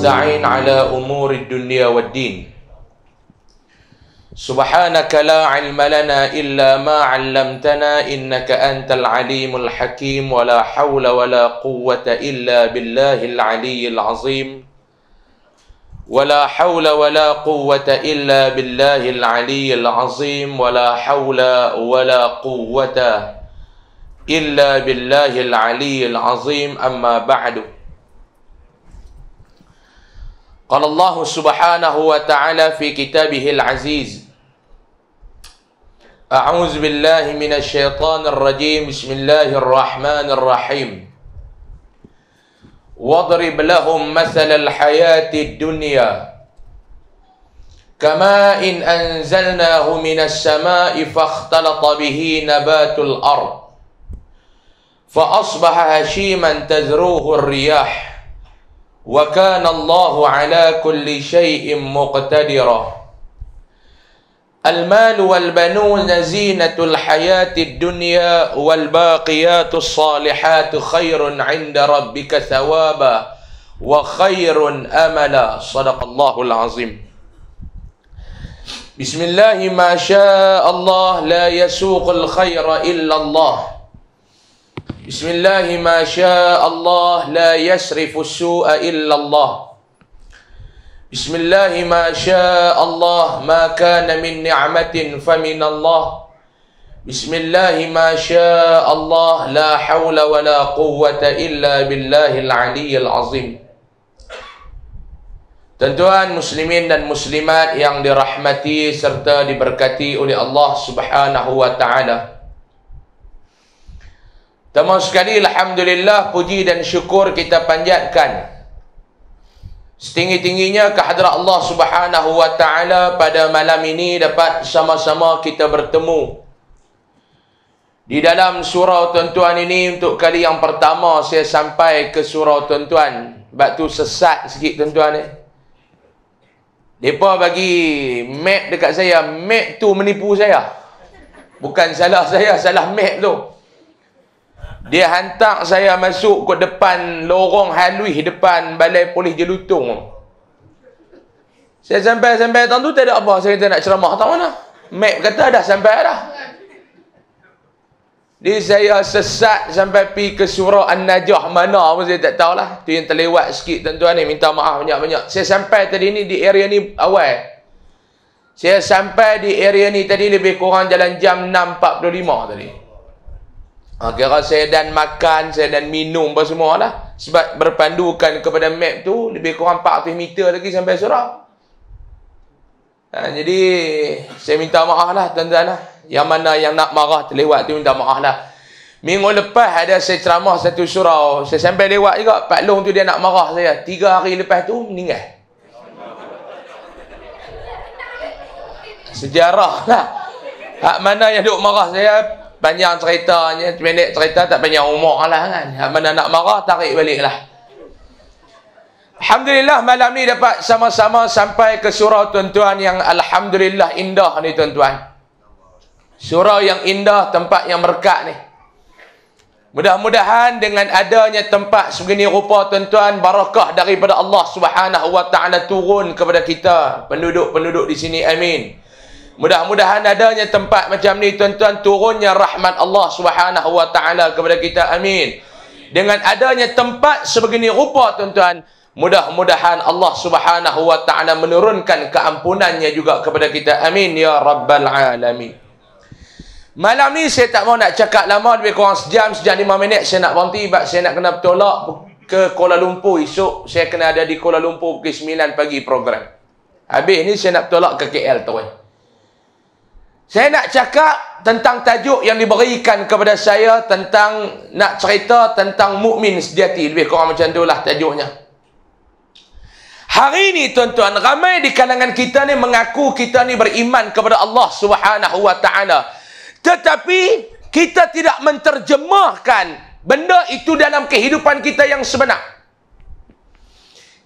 ونستعين على امور الدنيا والدين سبحانك لا علم لنا الا ما علمتنا انك انت العليم الحكيم ولا حول ولا قوه الا بالله العلي العظيم ولا حول ولا قوة إلا بالله العلي العظيم ولا حول ولا قوة إلا بالله العلي العظيم أما بعد قال الله سبحانه وتعالى في كتابه العزيز أعوذ بالله من الشيطان الرجيم بسم الله الرحمن الرحيم واضرب لهم مثل الحياة الدنيا كماء إن أنزلناه من السماء فاختلط به نبات الأرض فأصبح هشيما تذروه الرياح وكان الله على كل شيء مقتدرا المال والبنون زينة الحياة الدنيا والباقيات الصالحات خير عند ربك ثوابا وخير أملا صدق الله العظيم بسم الله ما شاء الله لا يسوق الخير إلا الله بسم الله ما شاء الله لا يشرف السوء إلا الله بسم الله ما شاء الله ما كان من نعمة فمن الله بسم الله ما شاء الله لا حول ولا قوة إلا بالله العلي العظيم Tuan-tuan muslimin dan muslimat yang dirahmati serta diberkati oleh Allah Subhanahu wa taala. Teman sekali Alhamdulillah puji dan syukur kita panjatkan Setinggi-tingginya kehadrat Allah subhanahu wa ta'ala pada malam ini dapat sama-sama kita bertemu Di dalam surau tuan-tuan ini untuk kali yang pertama saya sampai ke surau tuan-tuan Sebab tu sesat sikit tuan-tuan eh Mereka bagi map dekat saya, map tu menipu saya Bukan salah saya, salah map tu dia hantar saya masuk ke depan lorong halui depan balai polis Jelutong. Saya sampai-sampai tang tu tak ada apa saya kata nak ceramah tak mana. Map kata dah sampai dah. Jadi saya sesat sampai pi ke surau An-Najah mana pun saya tak tahulah. Tu yang terlewat sikit tuan-tuan ni minta maaf banyak-banyak. Saya sampai tadi ni di area ni awal. Saya sampai di area ni tadi lebih kurang jalan jam 6.45 tadi. Ha, kira saya dan makan, saya dan minum apa semua lah. Sebab berpandukan kepada map tu, lebih kurang 400 meter lagi sampai surau. Ha, jadi, saya minta maaf lah tuan-tuan lah. Yang mana yang nak marah terlewat tu minta maaf lah. Minggu lepas ada saya ceramah satu surau. Saya sampai lewat juga, Pak Long tu dia nak marah saya. Tiga hari lepas tu, meninggal. Sejarah lah. Hak mana yang duk marah saya, panjang ceritanya pendek cerita tak panjang umur lah kan mana nak marah tarik balik lah Alhamdulillah malam ni dapat sama-sama sampai ke surau tuan-tuan yang Alhamdulillah indah ni tuan-tuan surau yang indah tempat yang berkat ni mudah-mudahan dengan adanya tempat sebegini rupa tuan-tuan barakah daripada Allah subhanahu wa ta'ala turun kepada kita penduduk-penduduk di sini amin Mudah-mudahan adanya tempat macam ni tuan-tuan turunnya rahmat Allah Subhanahu wa taala kepada kita. Amin. Dengan adanya tempat sebegini rupa tuan-tuan, mudah-mudahan Allah Subhanahu wa taala menurunkan keampunannya juga kepada kita. Amin ya rabbal alamin. Malam ni saya tak mau nak cakap lama lebih kurang sejam sejam lima minit saya nak berhenti sebab saya nak kena bertolak ke Kuala Lumpur esok saya kena ada di Kuala Lumpur pukul 9 pagi program. Habis ni saya nak bertolak ke KL terus. Saya nak cakap tentang tajuk yang diberikan kepada saya tentang nak cerita tentang mukmin sejati lebih kurang macam itulah tajuknya. Hari ini tuan-tuan ramai di kalangan kita ni mengaku kita ni beriman kepada Allah Subhanahu wa taala. Tetapi kita tidak menterjemahkan benda itu dalam kehidupan kita yang sebenar.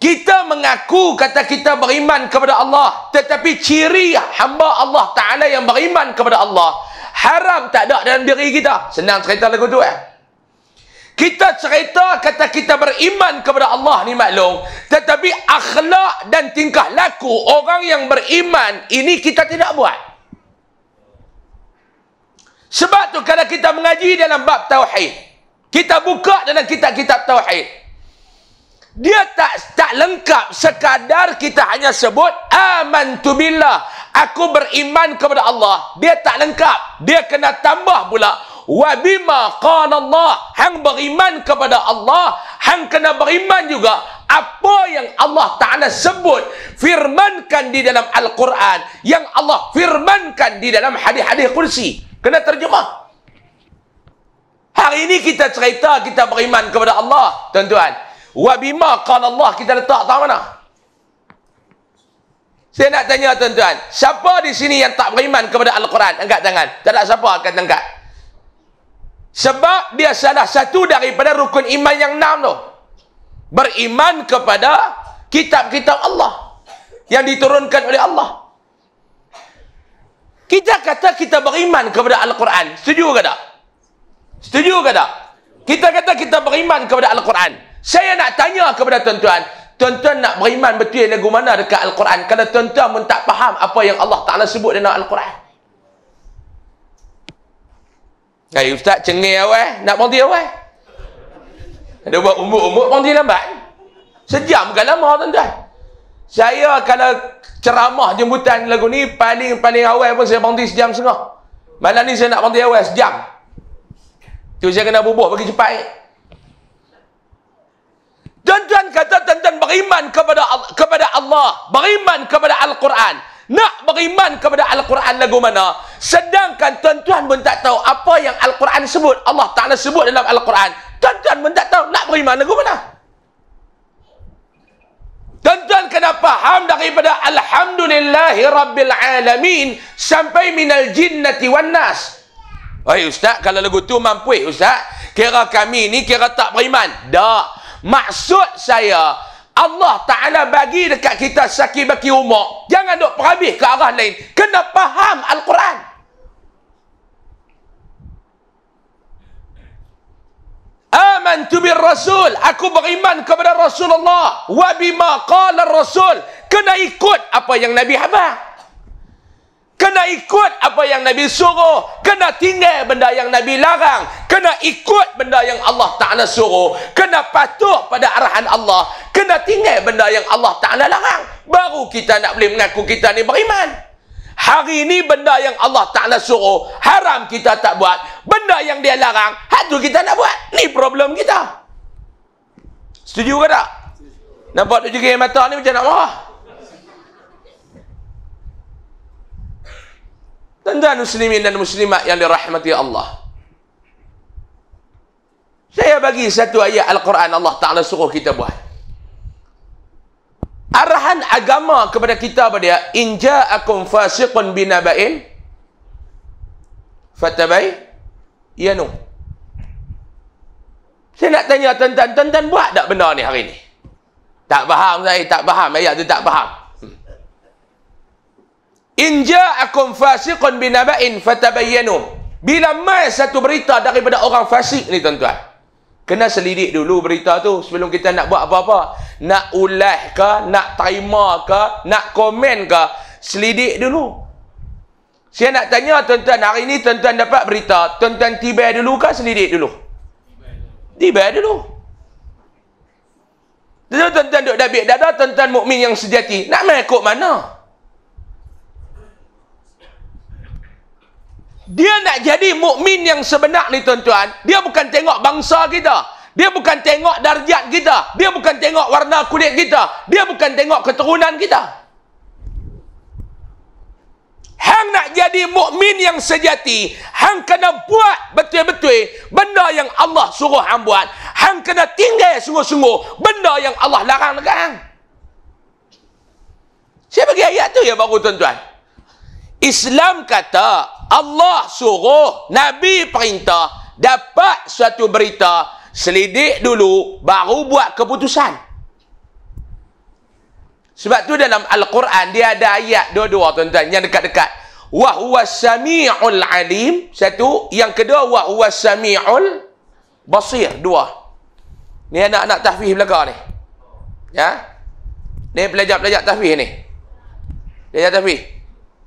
Kita mengaku kata kita beriman kepada Allah. Tetapi ciri hamba Allah Ta'ala yang beriman kepada Allah. Haram tak ada dalam diri kita. Senang cerita lagu tu eh. Kita cerita kata kita beriman kepada Allah ni maklum. Tetapi akhlak dan tingkah laku orang yang beriman ini kita tidak buat. Sebab tu kalau kita mengaji dalam bab tauhid, kita buka dalam kitab-kitab tauhid dia tak tak lengkap sekadar kita hanya sebut aman tu billah aku beriman kepada Allah dia tak lengkap dia kena tambah pula Wabima bima Allah hang beriman kepada Allah hang kena beriman juga apa yang Allah Ta'ala sebut firmankan di dalam Al-Quran yang Allah firmankan di dalam hadis-hadis kursi kena terjemah hari ini kita cerita kita beriman kepada Allah tuan-tuan Wa bima qala Allah kita letak tahu mana? Saya nak tanya tuan-tuan, siapa di sini yang tak beriman kepada Al-Quran? Angkat tangan. Tak ada siapa akan angkat. Sebab dia salah satu daripada rukun iman yang enam tu. Beriman kepada kitab-kitab Allah yang diturunkan oleh Allah. Kita kata kita beriman kepada Al-Quran. Setuju ke tak? Setuju ke tak? Kita kata kita beriman kepada Al-Quran. Saya nak tanya kepada tuan-tuan, tuan-tuan nak beriman betul yang lagu mana dekat Al-Quran? Kalau tuan-tuan pun tak faham apa yang Allah Ta'ala sebut dalam Al-Quran. Hai Ustaz, cengih awal. Eh? Nak berhenti awal? Ada eh? buat umur-umur, berhenti lambat. Sejam ke lama tuan-tuan? Saya kalau ceramah jemputan lagu ni, paling-paling awal pun saya berhenti sejam setengah. Malam ni saya nak berhenti awal sejam. Tu saya kena bubuh bagi cepat. Eh? Tuan-tuan kata tuan-tuan beriman kepada kepada Allah, beriman kepada Al-Quran. Nak beriman kepada Al-Quran lagu mana? Sedangkan tuan-tuan pun tak tahu apa yang Al-Quran sebut. Allah Ta'ala sebut dalam Al-Quran. Tuan-tuan pun tak tahu nak beriman lagu mana? Tuan-tuan kena faham daripada Alhamdulillahi Rabbil Alamin sampai minal jinnati wan nas. Wahai Ustaz, kalau lagu tu mampu, Ustaz. Kira kami ni kira tak beriman. Tak. Maksud saya, Allah Ta'ala bagi dekat kita saki-baki umur. Jangan duk perhabis ke arah lain. Kena faham Al-Quran. Aman tu bil Rasul. Aku beriman kepada Rasulullah. Wa bima qala Rasul. Kena ikut apa yang Nabi habar. Kena ikut apa yang Nabi suruh. Kena tinggal benda yang Nabi larang. Kena ikut benda yang Allah Ta'ala suruh. Kena patuh pada arahan Allah. Kena tinggal benda yang Allah Ta'ala larang. Baru kita nak boleh mengaku kita ni beriman. Hari ini benda yang Allah Ta'ala suruh, haram kita tak buat. Benda yang dia larang, hatu kita nak buat. Ni problem kita. Setuju ke tak? Nampak tu juga yang mata ni macam nak marah. Tuan-tuan muslimin dan muslimat yang dirahmati Allah. Saya bagi satu ayat Al-Quran Allah Ta'ala suruh kita buat. Arahan agama kepada kita pada dia. In ja'akum fasiqun binaba'in. Fatabai. Yanu. Saya nak tanya tuan-tuan. Tuan-tuan buat tak benda ni hari ni? Tak faham saya. Tak faham. Ayat tu tak faham. In ja'akum fasiqun binaba'in fatabayyanu. Bila mai satu berita daripada orang fasik ni tuan-tuan. Kena selidik dulu berita tu sebelum kita nak buat apa-apa. Nak ulah ke, nak terima ke, nak komen ke, selidik dulu. Saya nak tanya tuan-tuan, hari ni tuan-tuan dapat berita, tuan-tuan tiba dulu ke selidik dulu? Tiba dulu. Tiba dulu. Tuan-tuan duk dabik dada, tuan-tuan mukmin yang sejati. Nak main ikut Mana? dia nak jadi mukmin yang sebenar ni tuan-tuan dia bukan tengok bangsa kita dia bukan tengok darjat kita dia bukan tengok warna kulit kita dia bukan tengok keturunan kita hang nak jadi mukmin yang sejati hang kena buat betul-betul benda yang Allah suruh hang buat hang kena tinggal sungguh-sungguh benda yang Allah larang dekat hang saya bagi ayat tu ya baru tuan-tuan Islam kata Allah suruh, Nabi perintah, dapat suatu berita, selidik dulu, baru buat keputusan. Sebab tu dalam Al-Quran, dia ada ayat dua-dua tuan-tuan, yang dekat-dekat. Wahuwa sami'ul alim, satu. Yang kedua, wahuwa sami'ul basir, dua. Ni anak-anak tahfih belakang ni. Ya? Ni pelajar-pelajar tahfih ni. Pelajar tahfih,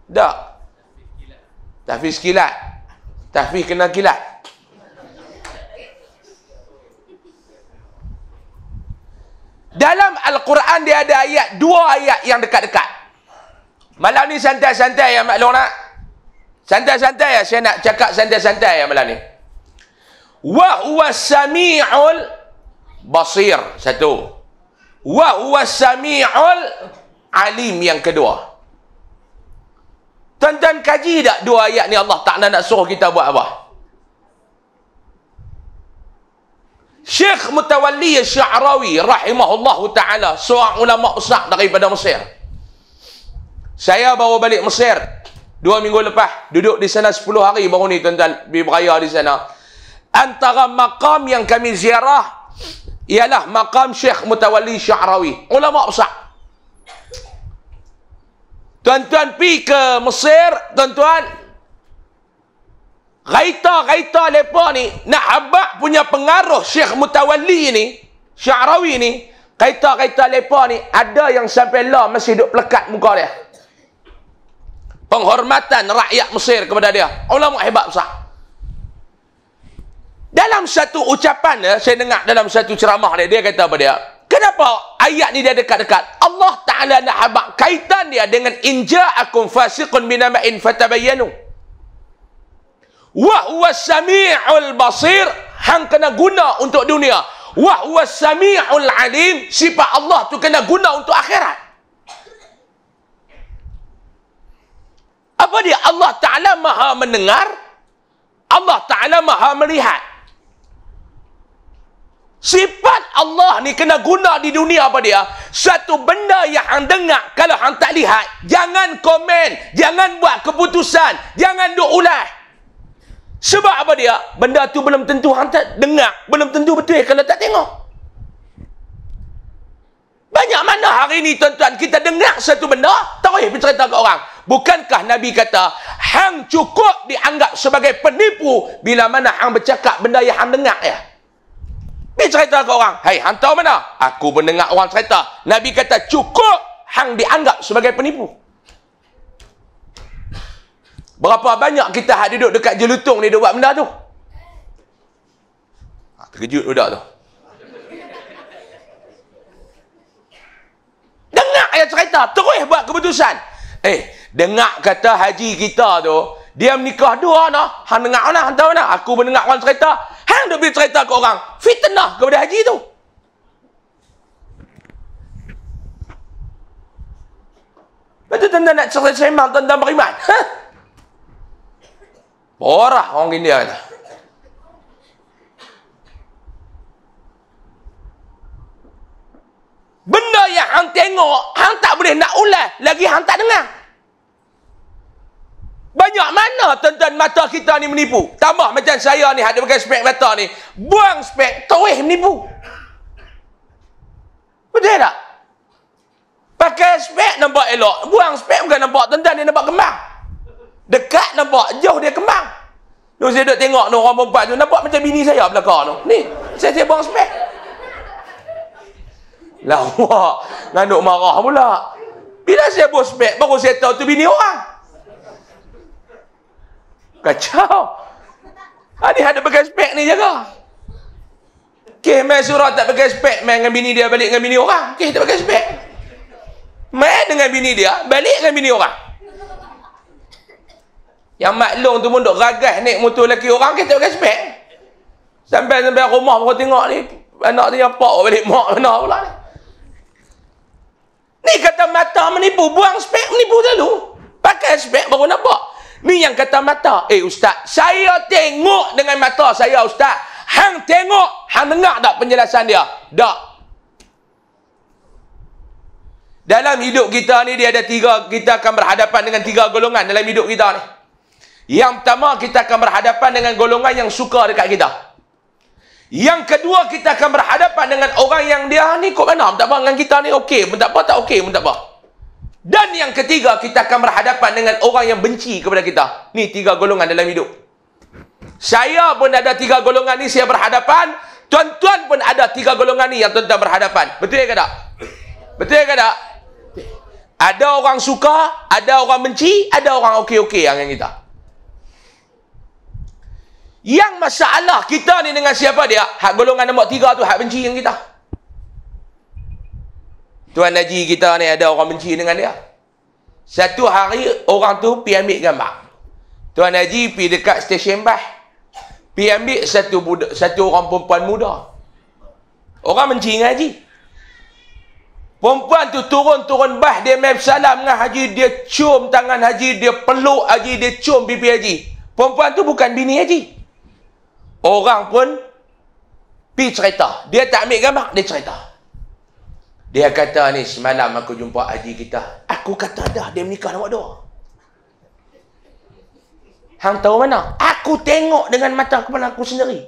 Tak. Tahfiz kilat. Tahfiz kena kilat. Dalam Al-Quran dia ada ayat, dua ayat yang dekat-dekat. Malam ni santai-santai ya maklum nak. Santai-santai ya, saya nak cakap santai-santai ya malam ni. Wa huwa sami'ul basir, satu. Wa huwa sami'ul alim yang kedua. Tuan-tuan kaji tak dua ayat ni Allah tak nak, nak suruh kita buat apa? Syekh Mutawalli Syarawi rahimahullah ta'ala seorang ulama besar daripada Mesir. Saya baru balik Mesir dua minggu lepas. Duduk di sana sepuluh hari baru ni tuan-tuan beraya di sana. Antara makam yang kami ziarah ialah makam Syekh Mutawalli Syarawi. Ulama besar. Tuan-tuan pi ke Mesir, tuan-tuan. Gaita-gaita lepa ni, nak habak punya pengaruh Syekh Mutawalli ni, Syarawi ni, kaita-kaita lepa ni, ada yang sampai lah masih duduk pelekat muka dia. Penghormatan rakyat Mesir kepada dia. Ulama hebat besar. Dalam satu ucapan, eh, saya dengar dalam satu ceramah dia, dia kata apa dia? Kenapa ayat ni dia dekat-dekat? Allah Ta'ala nak habak kaitan dia dengan inja'akum fasiqun minama'in fatabayanu Wa huwa sami'ul basir hang kena guna untuk dunia. Wa huwa sami'ul alim sifat Allah tu kena guna untuk akhirat. Apa dia? Allah Ta'ala maha mendengar. Allah Ta'ala maha melihat. Sifat Allah ni kena guna di dunia apa dia? Satu benda yang anda dengar kalau anda tak lihat, jangan komen, jangan buat keputusan, jangan duk ulah. Sebab apa dia? Benda tu belum tentu anda tak dengar, belum tentu betul kalau tak tengok. Banyak mana hari ni tuan-tuan kita dengar satu benda, tarik bercerita ke orang. Bukankah Nabi kata, hang cukup dianggap sebagai penipu bila mana hang bercakap benda yang hang dengar ya? Eh? Pergi cerita ke orang. Hei, hantar mana? Aku mendengar orang cerita. Nabi kata, cukup hang dianggap sebagai penipu. Berapa banyak kita hak duduk dekat jelutung ni dia buat benda tu? Ha, terkejut budak tu. Dengar ayat cerita, terus buat keputusan. Eh, dengar kata haji kita tu, dia menikah dua nak. Hang dengar mana? Hantar mana? Aku mendengar orang cerita. Hang dah beri ke orang. Fitnah kepada haji tu. Betul tuan-tuan nak cerita semang tuan-tuan beriman. Borah orang India kata. Benda yang hang tengok, hang tak boleh nak ulas, lagi hang tak dengar. Banyak mana tuan-tuan mata kita ni menipu. Tambah macam saya ni ada pakai spek mata ni. Buang spek, terus menipu. Betul tak? Pakai spek nampak elok. Buang spek bukan nampak tuan-tuan dia nampak kembang. Dekat nampak, jauh dia kembang. Tu saya duduk tengok ni orang perempuan tu nampak macam bini saya belakang tu. Ni, saya saya buang spek. Lawak, lah, nak duk marah pula. Bila saya buang spek baru saya tahu tu bini orang. Kacau. Ha, ah, ni ada pakai spek ni jaga. Okay, main surah tak pakai spek. Main dengan bini dia, balik dengan bini orang. Okay, tak pakai spek. Main dengan bini dia, balik dengan bini orang. Yang maklum tu pun duk ragas naik motor lelaki orang, okay, tak pakai spek. Sampai-sampai rumah pun tengok ni, anak dia pak balik mak mana pula ni. Ni kata mata menipu, buang spek menipu selalu. Pakai spek baru nampak. Ni yang kata mata. Eh ustaz, saya tengok dengan mata saya ustaz. Hang tengok, hang dengar tak penjelasan dia? Tak. Dalam hidup kita ni dia ada tiga, kita akan berhadapan dengan tiga golongan dalam hidup kita ni. Yang pertama kita akan berhadapan dengan golongan yang suka dekat kita. Yang kedua kita akan berhadapan dengan orang yang dia ni kok mana? Tak apa dengan kita ni okey, tak apa tak okey, tak apa. Dan yang ketiga, kita akan berhadapan dengan orang yang benci kepada kita. Ni tiga golongan dalam hidup. Saya pun ada tiga golongan ni saya berhadapan. Tuan-tuan pun ada tiga golongan ni yang tuan-tuan berhadapan. Betul ke tak? Betul ke tak? Ada orang suka, ada orang benci, ada orang okey-okey yang dengan kita. Yang masalah kita ni dengan siapa dia? Hak golongan nombor tiga tu, hak benci yang kita. Tuan Haji kita ni ada orang benci dengan dia. Satu hari orang tu pi ambil gambar. Tuan Haji pi dekat stesen bas. Pi ambil satu budak, satu orang perempuan muda. Orang benci dengan Haji. Perempuan tu turun-turun bas dia mai salam dengan Haji, dia cium tangan Haji, dia peluk Haji, dia cium pipi Haji. Perempuan tu bukan bini Haji. Orang pun pi cerita. Dia tak ambil gambar, dia cerita. Dia kata ni, semalam aku jumpa Haji kita. Aku kata dah, dia menikah nombor dua. Hang tahu mana? Aku tengok dengan mata kepala aku sendiri.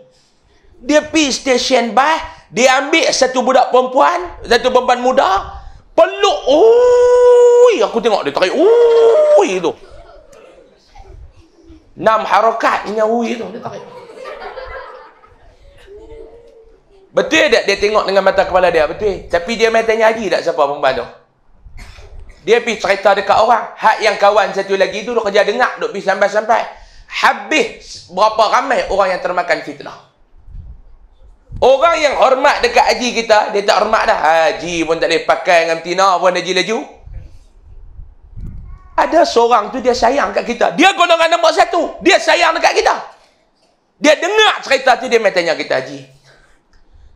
Dia pergi stesen bas, dia ambil satu budak perempuan, satu perempuan muda, peluk, ui, aku tengok dia tarik, ui, tu. Enam harokat, ini ui, tu, dia tarik. Betul tak dia tengok dengan mata kepala dia? Betul. Tapi dia main tanya lagi tak siapa perempuan tu. Dia pergi cerita dekat orang. Hak yang kawan satu lagi tu dia kerja dengar. Dia pergi sampai-sampai. Habis berapa ramai orang yang termakan fitnah. Orang yang hormat dekat haji kita, dia tak hormat dah. Haji pun tak boleh pakai dengan tina pun haji laju. Ada seorang tu dia sayang kat kita. Dia golongan nombor satu. Dia sayang dekat kita. Dia dengar cerita tu, dia main tanya kita, Haji.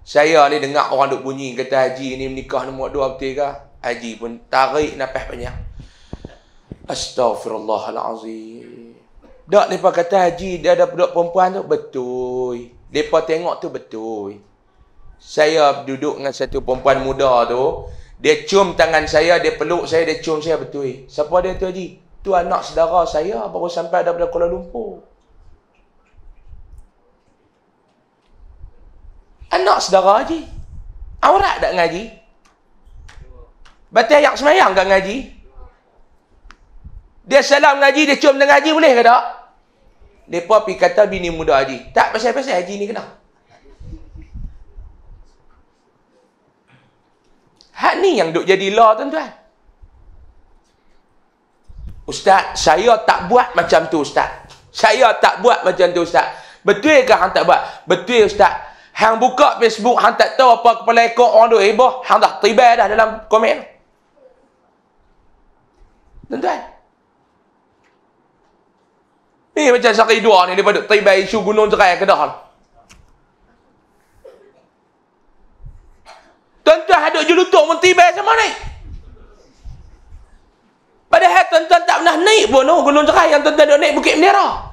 Saya ni dengar orang duk bunyi kata haji ni menikah nombor dua betul ke? Haji pun tarik nafas banyak. Astagfirullahalazim. Dak depa kata haji dia ada budak perempuan tu betul. Depa tengok tu betul. Saya duduk dengan satu perempuan muda tu, dia cium tangan saya, dia peluk saya, dia cium saya betul. Siapa dia tu haji? Tu anak saudara saya baru sampai daripada Kuala Lumpur. Anak saudara je. Aurat tak ngaji? Berarti ayak semayang tak ngaji? Dia salam ngaji, dia cium dengan ngaji boleh ke tak? Mereka pergi kata bini muda haji. Tak pasal-pasal haji ni kena. Hak ni yang duk jadi law tuan-tuan. Ustaz, saya tak buat macam tu ustaz. Saya tak buat macam tu ustaz. Betul ke hang tak buat? Betul ustaz. Hang buka Facebook, hang tak tahu apa kepala ekor orang duk heboh, hang dah tiba dah dalam komen. Tuan-tuan. Ni macam sehari dua ni daripada tiba isu gunung cerai ke dah. Tuan-tuan hadut jelutuk pun tiba sama ni. Padahal tuan-tuan tak pernah naik pun no, oh, gunung cerai yang tuan-tuan duk naik bukit menerah.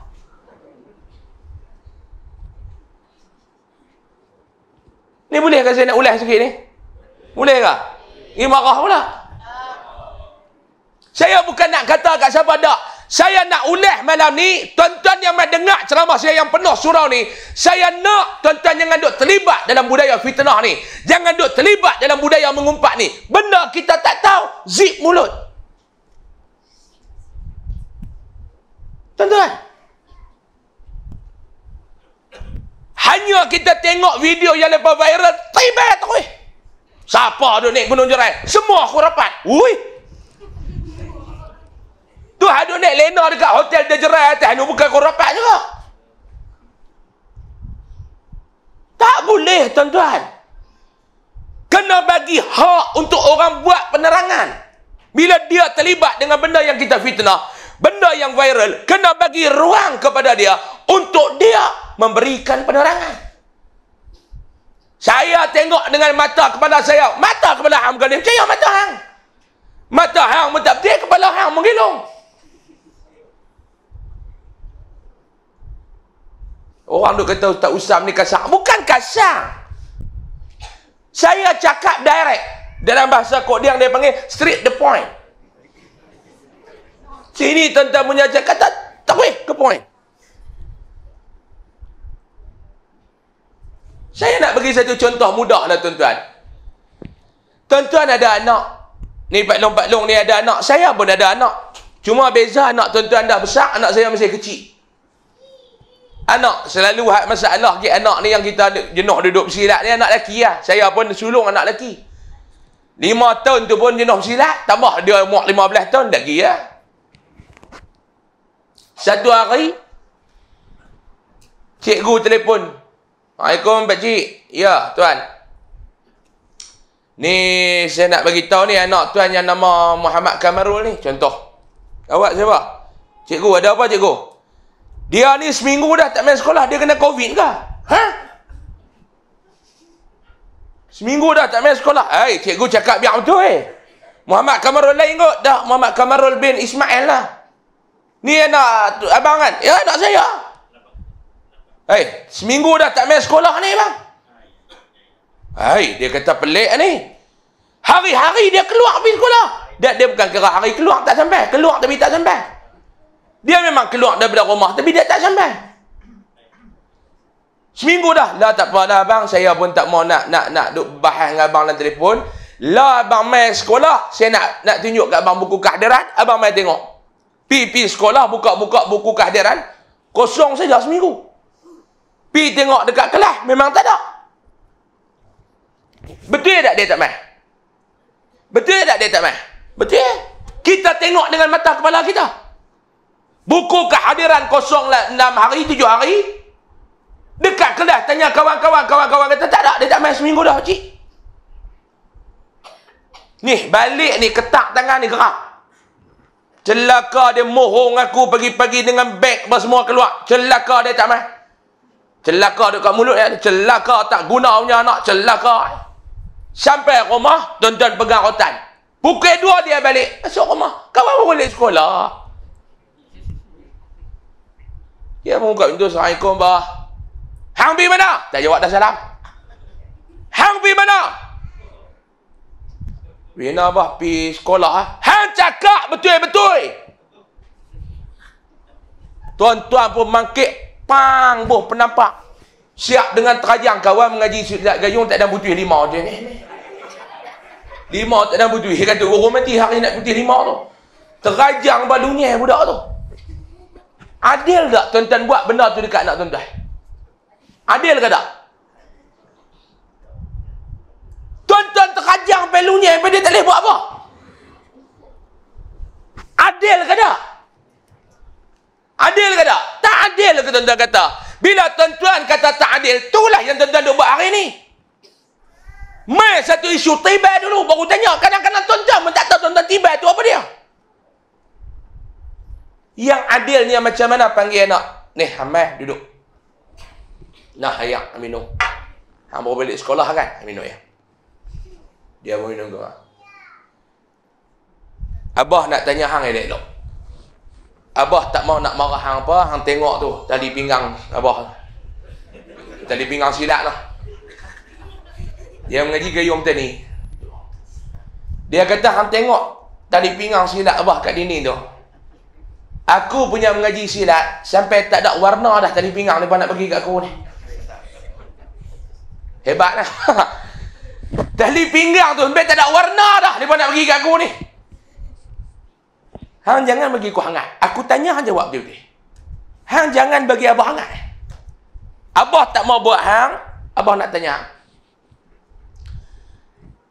Ni boleh ke saya nak ulas sikit ni? Boleh ke? Ni marah pula. Saya bukan nak kata kat siapa dak. Saya nak ulas malam ni, tuan-tuan yang mendengar ceramah saya yang penuh surau ni, saya nak tuan-tuan jangan duk terlibat dalam budaya fitnah ni. Jangan duk terlibat dalam budaya mengumpat ni. Benda kita tak tahu, zip mulut. Tuan-tuan, Hanya kita tengok video yang lepas viral, tiba tu. Siapa tu naik gunung jerai? Semua aku rapat. Ui. Tu ada naik lena dekat hotel dia jerai atas. Ini bukan aku rapat juga. Tak boleh tuan-tuan. Kena bagi hak untuk orang buat penerangan. Bila dia terlibat dengan benda yang kita fitnah. Benda yang viral. Kena bagi ruang kepada dia. Untuk dia memberikan penerangan. Saya tengok dengan mata kepada saya. Mata kepada hang bergelim. Macam yang mata hang. Mata hang pun tak betul. Kepala hang menggelung. Orang tu kata Ustaz Usam ni kasar. Bukan kasar. Saya cakap direct. Dalam bahasa kodiang dia yang dia panggil straight the point. Sini tuan-tuan punya cakap kata tak boleh ke point. Saya nak bagi satu contoh mudah lah tuan-tuan. Tuan-tuan ada anak. Ni Pak Long, Pak Long ni ada anak. Saya pun ada anak. Cuma beza anak tuan-tuan dah besar, anak saya masih kecil. Anak selalu had masalah ke anak ni yang kita jenuh duduk bersilat ni anak lelaki lah. Saya pun sulung anak lelaki. Lima tahun tu pun jenuh bersilat. Tambah dia umur lima belas tahun, dah pergi lah. Satu hari, cikgu telefon, Assalamualaikum Pak Cik. Ya, tuan. Ni saya nak bagi tahu ni anak tuan yang nama Muhammad Kamarul ni contoh. Awak siapa? Cikgu, ada apa cikgu? Dia ni seminggu dah tak main sekolah, dia kena COVID ke? Ha? Seminggu dah tak main sekolah. Eh, hey, cikgu cakap biar betul eh. Muhammad Kamarul lain kot. Dah Muhammad Kamarul bin Ismail lah. Ni anak tu, abang kan? Ya, anak saya. Hei, seminggu dah tak main sekolah ni bang. Hei, dia kata pelik ni. Hari-hari dia keluar pergi sekolah. Dia, dia bukan kira hari keluar tak sampai. Keluar tapi tak sampai. Dia memang keluar daripada rumah tapi dia tak sampai. Seminggu dah. Lah tak apa lah abang. Saya pun tak mau nak nak nak duk bahas dengan abang dalam telefon. Lah abang main sekolah. Saya nak nak tunjuk kat abang buku kehadiran. Abang main tengok. Pipi sekolah buka-buka buku kehadiran. Kosong saja seminggu. Pi tengok dekat kelas memang tak ada. Betul tak dia tak mai? Betul tak dia tak mai? Betul. Kita tengok dengan mata kepala kita. Buku kehadiran kosong lah 6 hari, 7 hari. Dekat kelas tanya kawan-kawan, kawan-kawan kata tak ada, dia tak mai seminggu dah, cik. Ni, balik ni ketak tangan ni gerak. Celaka dia mohong aku pergi-pergi dengan beg semua keluar. Celaka dia tak mai celaka dekat mulut ya celaka tak guna punya anak celaka sampai rumah tuan-tuan pegang rotan pukul dua dia balik masuk rumah kau kawan boleh sekolah dia pun buka pintu assalamualaikum bah hang pergi mana tak jawab dah salam hang pergi mana Bina bah pi sekolah ha? hang cakap betul-betul tuan-tuan pun mangkit pang boh penampak siap dengan terajang kawan mengaji silat gayung tak ada butuh lima je ni lima tak ada butuh dia kata oh, orang mati hari nak butuh lima tu terajang balunya budak tu adil tak tuan-tuan buat benda tu dekat anak tuan-tuan adil ke tak tuan-tuan terajang balunya dia tak boleh buat apa adil ke tak Adil ke tak? Tak adil ke tuan-tuan kata? Bila tuan-tuan kata tak adil, itulah yang tuan-tuan buat hari ni. Mai satu isu tiba dulu baru tanya. Kadang-kadang tuan-tuan pun tak tahu tuan-tuan tiba itu apa dia. Yang adil ni macam mana panggil anak? Ni, Hamai duduk. Nah, ayak Amino. Hang baru balik sekolah kan, Amino ya. Dia mau minum ke? Abah nak tanya hang elok-elok. Abah tak mau nak marah hang apa, hang tengok tu tali pinggang Abah. Tali pinggang silat lah. Dia mengaji gayung tadi. Dia kata hang tengok tali pinggang silat Abah kat dinding tu. Aku punya mengaji silat sampai tak ada warna dah tali pinggang ni nak bagi kat aku ni. Hebat lah. tali pinggang tu sampai tak ada warna dah dia nak bagi kat aku ni. Hang jangan bagi aku hangat. Aku tanya hang jawab betul-betul. Hang jangan bagi abah hangat. Eh. Abah tak mau buat hang, abah nak tanya.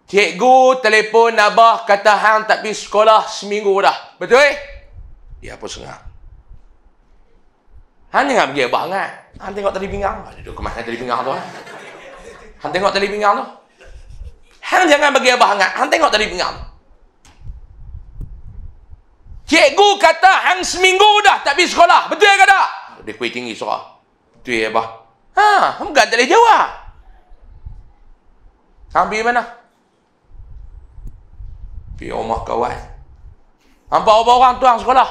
Cikgu telefon abah kata hang tak pergi sekolah seminggu dah. Betul? Eh? Ya apa sengak. Hang jangan bagi abah hangat. Hang tengok tadi pinggang. Ada duduk kemas tadi pinggang tu. Eh? Hang tengok tadi pinggang tu. Hang jangan bagi abah hangat. Hang tengok tadi pinggang Cikgu kata hang seminggu dah tak pergi sekolah. Betul ke tak? Dia kuih tinggi surah. Betul ya, Abah? Ha, kamu tak boleh jawab. Hang pergi mana? Pergi rumah kawan. Hampa berapa orang tu hang sekolah?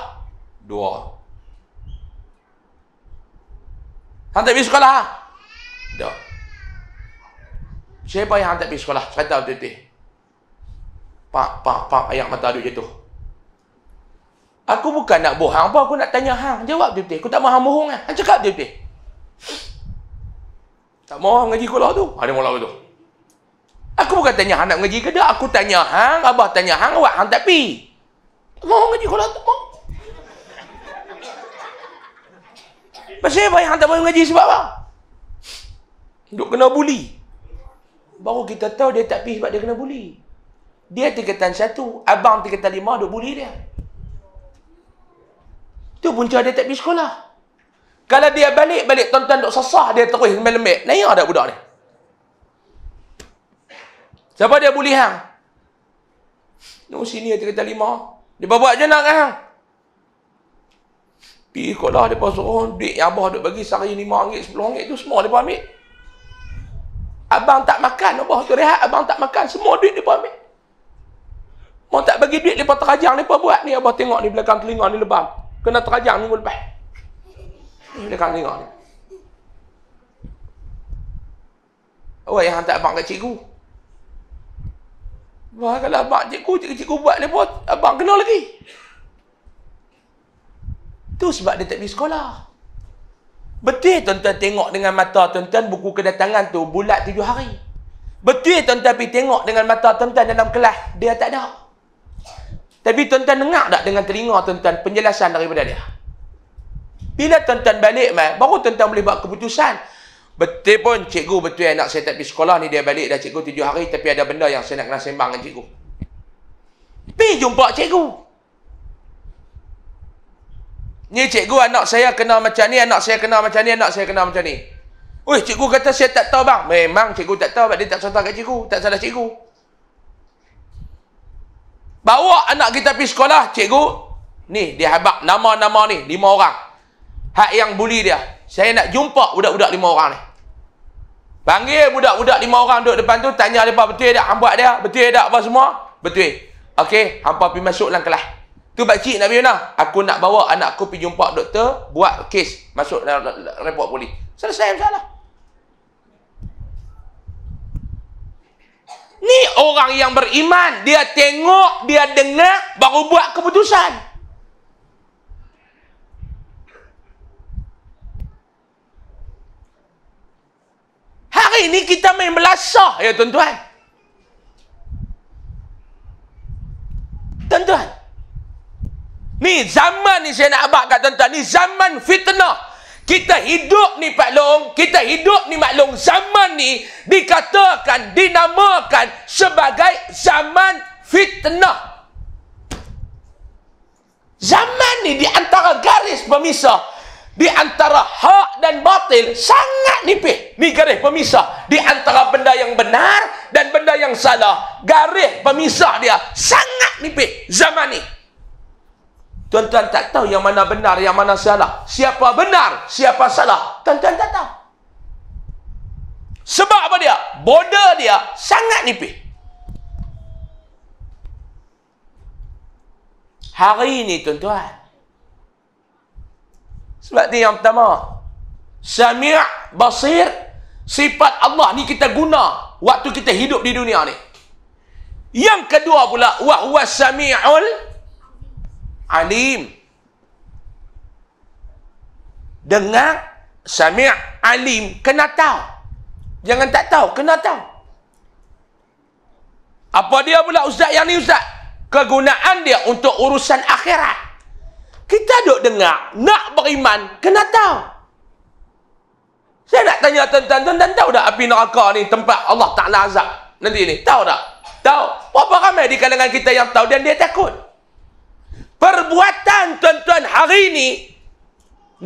Dua. Hang tak pergi sekolah? Tak. Siapa yang hang tak pergi sekolah? Cerita betul-betul. Pak, pak, pak, ayak mata duit jatuh. Aku bukan nak bohong apa aku nak tanya hang. Jawab dia betul. Aku tak mahu hang bohong eh. Hang cakap dia betul. Tak mahu hang ngaji kuliah tu. Ada mula tu. Aku bukan tanya hang nak ngaji ke tak. Aku tanya hang, abah tanya hang, awak hang tak pi. Mau ngaji kuliah tu mau. Masih apa yang tak mahu ngaji sebab apa? Duk kena buli. Baru kita tahu dia tak pi sebab dia kena buli. Dia tingkatan satu, abang tingkatan lima duk buli dia. Tu punca dia tak pergi sekolah. Kalau dia balik-balik tuan-tuan duk sesah dia terus melemek. Naya ada budak ni. Siapa dia boleh hang? Nu sini dia lima. Dia buat je nak hang. Pi sekolah dia pasal oh, duit yang abah duk bagi sehari lima ringgit, sepuluh ringgit tu semua dia ambil. Abang tak makan, abah tu rehat, abang tak makan, semua duit dia ambil. Mau tak bagi duit, dia terajang, dia buat ni. Abah tengok ni belakang telinga ni lebam kena terajang minggu lepas. Ini kan tengok ni. Oh, yang hantar abang ke cikgu. Wah, kalau abang cikgu, cikgu, cikgu buat dia pun abang kena lagi. Tu sebab dia tak pergi sekolah. Betul tuan-tuan tengok dengan mata tuan-tuan buku kedatangan tu bulat tujuh hari. Betul tuan-tuan pergi tengok dengan mata tuan-tuan dalam kelas. Dia tak ada. Tapi tuan-tuan dengar tak dengan telinga tuan-tuan penjelasan daripada dia? Bila tuan-tuan balik, mai, baru tuan-tuan boleh buat keputusan. Betul pun cikgu betul yang nak saya tak pergi sekolah ni dia balik dah cikgu tujuh hari tapi ada benda yang saya nak kena sembang dengan cikgu. Pergi jumpa cikgu. Ni cikgu anak saya kena macam ni, anak saya kena macam ni, anak saya kena macam ni. Ui cikgu kata saya tak tahu bang. Memang cikgu tak tahu bang. dia tak cerita kat cikgu, tak salah cikgu. Bawa anak kita pergi sekolah, cikgu. Ni, dia hebat. Nama-nama ni, lima orang. Hak yang bully dia. Saya nak jumpa budak-budak lima orang ni. Panggil budak-budak lima orang duduk depan tu. Tanya mereka betul tak hampa dia? Betul tak apa semua? Betul. Okey, hampa pergi masuk dalam kelas. Tu pakcik nak pergi lah. mana? Aku nak bawa anak aku pergi jumpa doktor. Buat kes. Masuk dalam report polis. Selesai masalah. Ni orang yang beriman, dia tengok, dia dengar, baru buat keputusan. Hari ini kita main belasah ya tuan-tuan. Tuan-tuan. Ni zaman ni saya nak abak kat tuan-tuan. Ni zaman fitnah. Kita hidup ni Pak Long, kita hidup ni Mak Long, zaman ni dikatakan, dinamakan sebagai zaman fitnah. Zaman ni di antara garis pemisah, di antara hak dan batil, sangat nipis. ni garis pemisah. Di antara benda yang benar dan benda yang salah, garis pemisah dia sangat nipis zaman ni. Tuan-tuan tak tahu yang mana benar, yang mana salah. Siapa benar, siapa salah. Tuan-tuan tak tahu. Sebab apa dia? Border dia sangat nipis. Hari ini tuan-tuan. Sebab ni yang pertama. Sami' basir sifat Allah ni kita guna waktu kita hidup di dunia ni. Yang kedua pula wa huwa samiul alim dengar sami' alim kena tahu jangan tak tahu kena tahu apa dia pula ustaz yang ni ustaz kegunaan dia untuk urusan akhirat kita duk dengar nak beriman kena tahu saya nak tanya tuan-tuan tuan-tuan tahu tak api neraka ni tempat Allah Ta'ala azab nanti ni tahu tak tahu berapa ramai di kalangan kita yang tahu dan dia takut Perbuatan tuan-tuan hari ini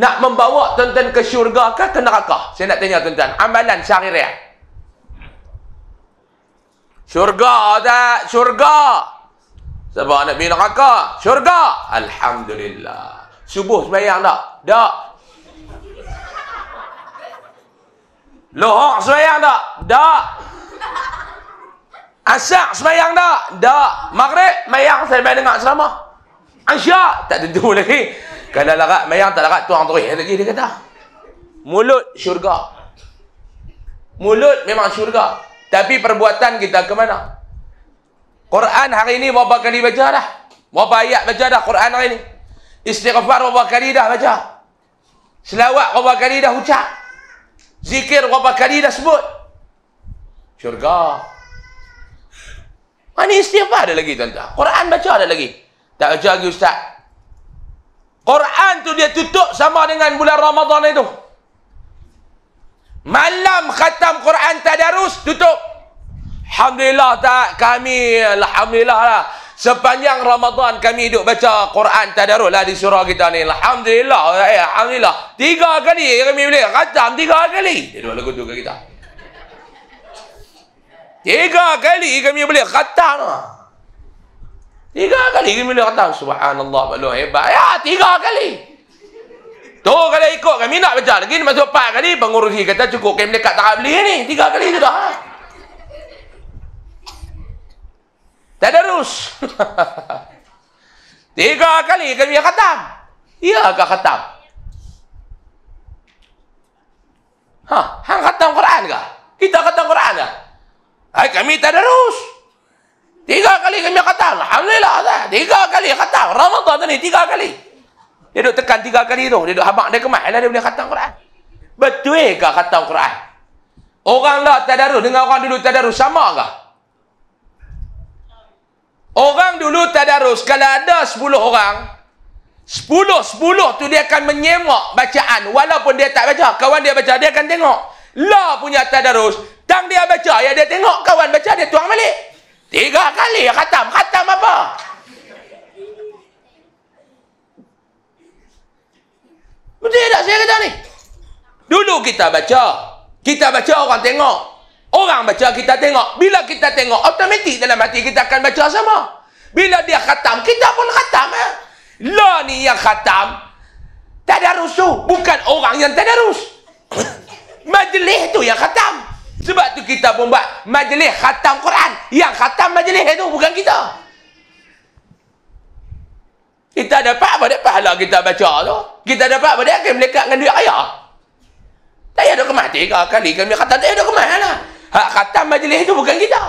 nak membawa tuan-tuan ke syurga ke ke neraka? Saya nak tanya tuan-tuan. Amalan syariah. Syurga tak? Syurga. Sebab nak pergi neraka. Syurga. Alhamdulillah. Subuh sebayang tak? Tak. Lohok sebayang tak? Tak. Asyak sebayang tak? Tak. Maghrib, mayang saya main dengar selama. Tak. Asyak tak tentu lagi. Kalau larat mayang tak larat tuang terus lagi dia kata. Mulut syurga. Mulut memang syurga. Tapi perbuatan kita ke mana? Quran hari ini berapa kali baca dah? Berapa ayat baca dah Quran hari ini? Istighfar berapa kali dah baca? Selawat berapa kali dah ucap? Zikir berapa kali dah sebut? Syurga. Mana istighfar ada lagi tuan-tuan? Quran baca ada lagi? Tak kerja lagi ustaz. Quran tu dia tutup sama dengan bulan Ramadan itu. Malam khatam Quran tadarus tutup. Alhamdulillah tak kami alhamdulillah lah. Sepanjang Ramadan kami duduk baca Quran tadarus lah di surau kita ni. Alhamdulillah. Eh, alhamdulillah. Tiga kali kami boleh khatam tiga kali. Dia dua lagu tu kita. Tiga kali kami boleh khatam. Tiga kali bila kata subhanallah maklum hebat. Ya, tiga kali. Tu kalau ikut kami nak baca lagi ni masuk empat kali pengurusi kata cukup kami dekat tak beli ni. Tiga kali sudah. Tak ada rus. tiga kali kami kata. Ya ke kata. Ha, hang kata Quran ke? Kita kata Quran ke? Hai kami tak ada rus. Tiga kali kami khatam. Alhamdulillah. Dah. Tiga kali kata Ramadan tu ni tiga kali. Dia duduk tekan tiga kali tu. Dia duduk habak dia kemah. Lah dia boleh khatam Quran. Betul eh kah khatam Quran? Orang lah tadarus dengan orang dulu tadarus sama kah? Orang dulu tadarus. Kalau ada sepuluh orang. Sepuluh, sepuluh tu dia akan menyemak bacaan. Walaupun dia tak baca. Kawan dia baca, dia akan tengok. Lah punya tadarus. Tang dia baca, ya dia tengok. Kawan baca, dia tuang balik. Tiga kali khatam. Khatam apa? Betul tak saya kata ni? Dulu kita baca. Kita baca orang tengok. Orang baca kita tengok. Bila kita tengok, otomatik dalam hati kita akan baca sama. Bila dia khatam, kita pun khatam. Eh? La ni yang khatam. Tadarus tu. Bukan orang yang tadarus. Majlis tu yang khatam. Sebab tu kita pun buat majlis khatam Quran. Yang khatam majlis itu bukan kita. Kita dapat apa? Dapat lah kita baca tu. Kita dapat apa? Dia akan melekat dengan duit ayah. Tak ada kemah tiga kali. Kami khatam tak ada kemah lah. Hak khatam majlis itu bukan kita.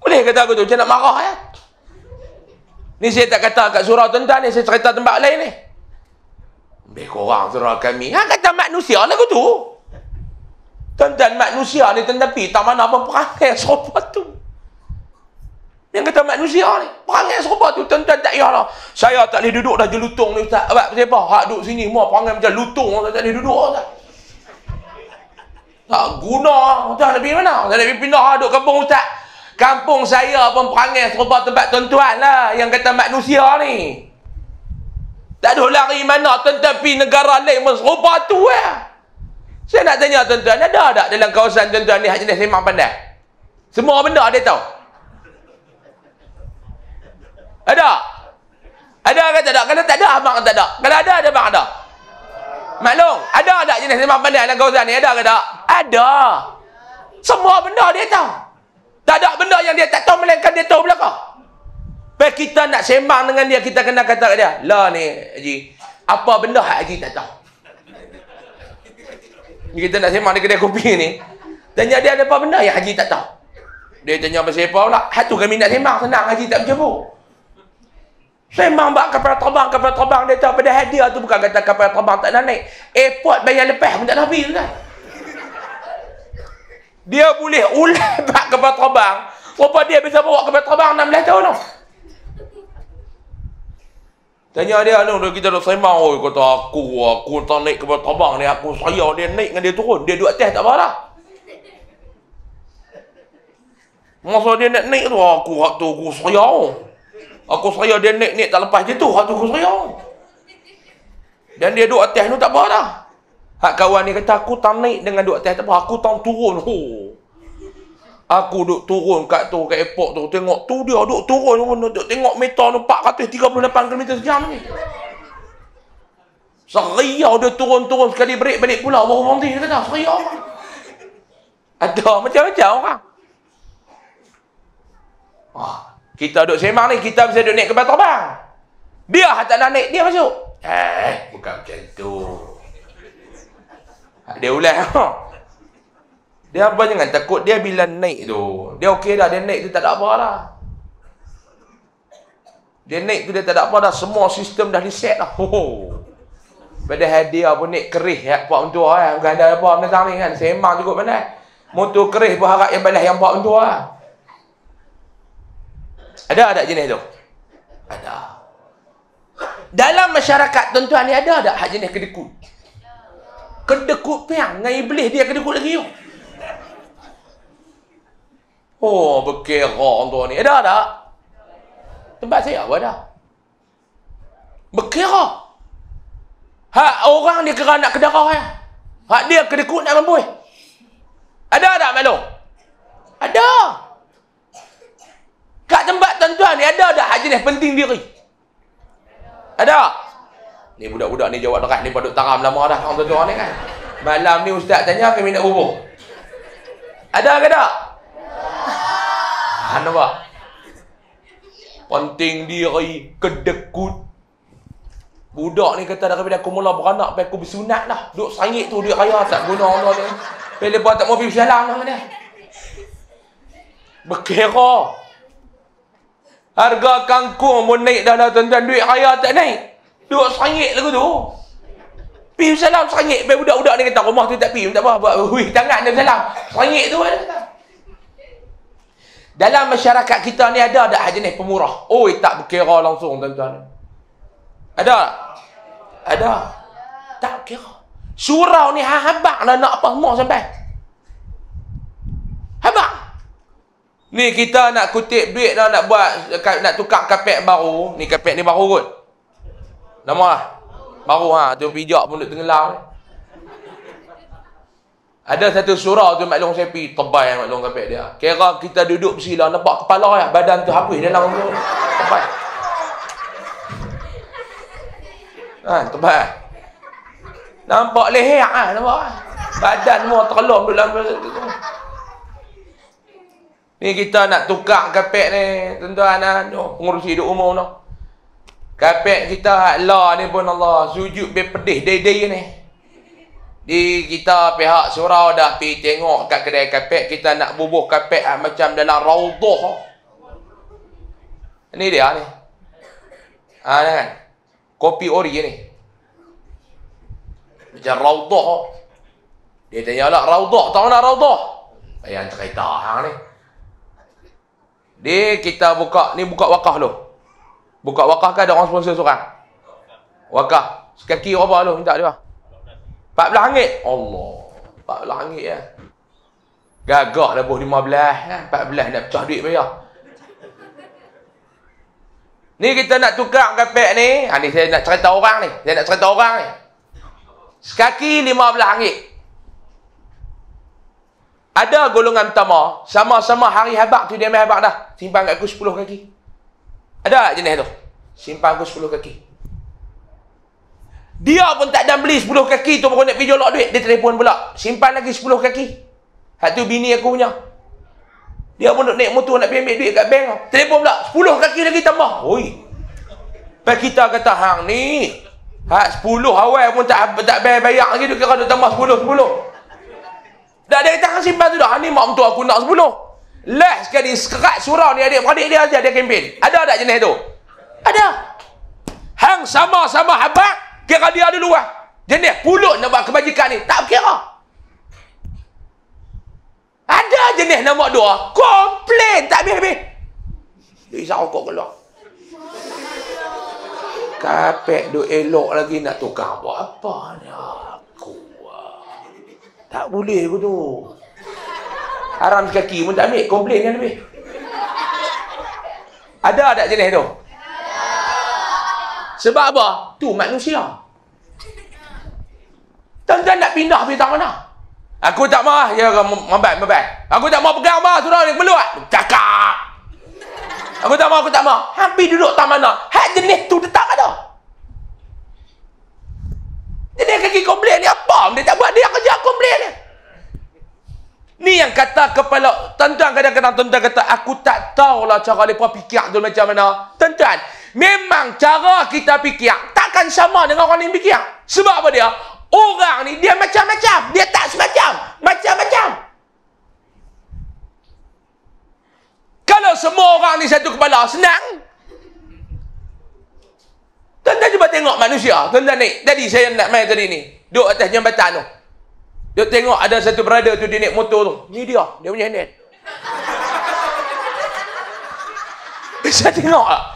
Boleh kata aku tu? Macam nak marah ya? Ni saya tak kata kat surah tentang ni. Saya cerita tempat lain ni. Lebih kurang surah kami. Ha, kata manusia lah aku tu. Tuan-tuan manusia ni tuan tapi tak mana pun perangai serupa tu. Yang kata manusia ni perangai serupa tu tuan-tuan tak yalah. Saya tak boleh duduk dah jelutung ni ustaz. Abak siapa? Hak duduk sini mua perangai macam lutung tak boleh duduk ustaz. Tak guna ustaz nak pergi mana? Saya nak pindah ha, duduk kampung ustaz. Kampung saya pun perangai serupa tempat tuan-tuan lah yang kata manusia ni. Tak ada lari mana tuan-tuan pergi negara lain serupa tu eh. Ya. Saya nak tanya tuan-tuan, ada tak dalam kawasan tuan-tuan ni hak jenis semak pandai? Semua benda ada tahu. Ada? Ada ke tak ada? Kalau tak ada, abang tak ada. Kalau ada, ada abang ada. Maklum, ada tak jenis semak pandai dalam kawasan ni? Ada ke tak? Ada. Semua benda dia tahu. Tak ada benda yang dia tak tahu melainkan dia tahu belakang. Baik kita nak sembang dengan dia, kita kena kata ke dia. Lah ni, Haji. Apa benda Haji tak tahu? ni kita nak semak di kedai kopi ni dan dia ada apa benda yang haji tak tahu dia tanya apa siapa pula hatu kami nak semak senang haji tak bercabut Memang bak kapal terbang, kapal terbang dia tahu pada hadiah tu bukan kata kapal terbang tak nak naik. Airport bayar lepas pun tak nak pergi kan. Dia boleh ulang bak kapal terbang. Rupa dia bisa bawa kapal terbang 16 tahun tu. No? Tanya dia anu dia kita nak sembang oi oh, kata aku aku tak naik ke tabang ni aku saya dia naik dengan dia turun dia duduk atas tak marah. Masa dia nak naik tu aku hak tu aku saya. Aku saya dia naik naik tak lepas je tu hak aku saya. Dan dia duduk atas tu tak marah. Hak kawan ni kata aku tak naik dengan duduk atas tak apa aku tak turun. Oh. Aku duk turun kat tu, kat epok tu. Tengok tu dia duk turun. Duk tengok meter tu 438 km sejam ni. Seriau dia turun-turun sekali break balik pula. Baru berhenti dia kata. Seriau. Ada macam-macam orang. Wah, kita duk semang ni, kita bisa duk naik ke terbang. Biar tak nak naik, dia masuk. Eh, bukan macam tu. Dia ulang. Dia apa jangan takut dia bila naik tu. Dia okey dah, dia naik tu tak ada apa lah. Dia naik tu dia tak ada apa dah. Semua sistem dah reset lah. Oh. Pada hadiah pun naik kerih ya, Pak Mentua. Ya. Bukan ada apa menentang ni kan. Semang juga mana. Motor kerih pun harap yang benda yang Pak Mentua. Ya. Ada ada jenis tu? Ada. Dalam masyarakat tuan-tuan ni ada tak hak jenis kedekut? Kedekut piang. Dengan iblis dia kedekut lagi yuk. Oh, berkerak tu ni. Ada eh, tak? Tempat saya apa dah? Berkerak. Hak orang dia kerana nak kedarah ya. Eh? Hak dia kedekut nak mampu. Ada tak malu? Ada. Kat tempat tuan-tuan ni ada tak hak jenis penting diri? Ada. Ni budak-budak ni jawab terat ni paduk taram lama dah orang tuan-tuan ni kan. Malam ni ustaz tanya kami nak hubung. Ada ke tak? tahan apa? Ponting diri kedekut. Budak ni kata daripada aku mula beranak pergi aku bersunat lah. Duk sangit tu dia kaya tak guna orang ni. Pilih buat tak mau mobil jalan lah ni. Berkira. Harga kangkung pun naik dah lah tuan-tuan. Duit kaya tak naik. Duk sangit lagu tu. Pergi bersalam sangit. Pergi budak-budak ni kata rumah tu tak pergi. Tak apa. Buat huih tangan dia bersalam. Sangit tu kan. Lah. Dalam masyarakat kita ni ada tak jenis pemurah? Oh, tak berkira langsung tuan-tuan. Ada? Ada. Tak berkira. Surau ni habak lah nak apa semua sampai. Habak. Ni kita nak kutip duit lah nak buat, nak tukar kapek baru. Ni kapek ni baru kot. Nama lah. Baru ha, tu pijak pun duk tenggelam. Ada satu surau tu maklum sepi tebal yang maklum kapek dia. Kira kita duduk bersila nampak kepala ya badan tu habis dalam tu. Tebal. Ha, tebal. Nampak leher ah, nampak. Badan semua terlom dalam tu. Ni kita nak tukar kapek ni, tuan-tuan ah, ha, no, pengurusi hidup umum noh. Kapek kita hak ni pun Allah sujud berpedih pedih dei-dei ni di kita pihak surau dah pi tengok kat kedai kapek kita nak bubuh kapek ah, macam dalam raudhah ni dia ni ha ni kan kopi ori ni macam raudhah dia tanya lah raudhah tahu nak raudhah bayang cerita hang ni di kita buka ni buka wakaf tu buka wakaf kan ada orang sponsor seorang wakaf sekaki apa lu minta dia lah. Empat belah hangit. Allah. Empat belah hangit ya. Gagak dah buh lima belah. Ya. Empat belah nak pecah duit bayar. Ni kita nak tukar kapek ni. Ha, ni saya nak cerita orang ni. Saya nak cerita orang ni. Sekaki lima belah hangit. Ada golongan pertama. Sama-sama hari habak tu dia ambil habak dah. Simpan kat aku sepuluh kaki. Ada jenis tu. Simpan aku sepuluh kaki. Dia pun tak dan beli 10 kaki tu baru nak pergi jolok duit. Dia telefon pula. Simpan lagi 10 kaki. Hak tu bini aku punya. Dia pun nak naik motor nak pergi ambil duit kat bank. Telefon pula. 10 kaki lagi tambah. Oi. Pak kita kata hang ni. Hak 10 awal pun tak tak bayar, bayar lagi duk kira duk tambah 10 10. Dah dia kata simpan tu dah. Ni mak mentua aku nak 10. Last sekali skrat surau ni adik-beradik dia ada dia kempen. Ada tak jenis tu? Ada. Hang sama-sama habaq Kira dia ada luar. Jenis pulut nak buat kebajikan ni. Tak kira. Ada jenis nombor dua. Komplain. Tak habis-habis. Risau kau keluar. Kapek duk elok lagi nak tukar buat apa ni aku. Tak boleh aku tu. Haram kaki pun tak ambil. Komplain kan lebih. Ada tak jenis tu? Sebab apa? Tu manusia. tuan nak pindah pergi tak mana? Lah. Aku tak marah. Ya, mabat, mabat. Aku tak mau pegang bah surau ni. Meluat. Cakap. Aku tak mau, aku tak mau. Hampir duduk tak mana. Lah. Hak jenis tu dia tak ada. Jadi dia kaki komplain ni apa? Dia tak buat dia kerja komplain ni. Ni yang kata kepala tuan-tuan kadang-kadang tuan kata aku tak tahulah cara mereka fikir tu macam mana. Tuan-tuan, Memang cara kita fikir takkan sama dengan orang yang fikir. Sebab apa dia? Orang ni dia macam-macam. Dia tak semacam. Macam-macam. Kalau semua orang ni satu kepala, senang. Tuan-tuan cuba tengok manusia. Tuan-tuan ni, tadi saya nak main tadi ni. Duduk atas jambatan tu. Duduk tengok ada satu brother tu di naik motor tu. Ni dia. Dia punya handel. saya tengok lah.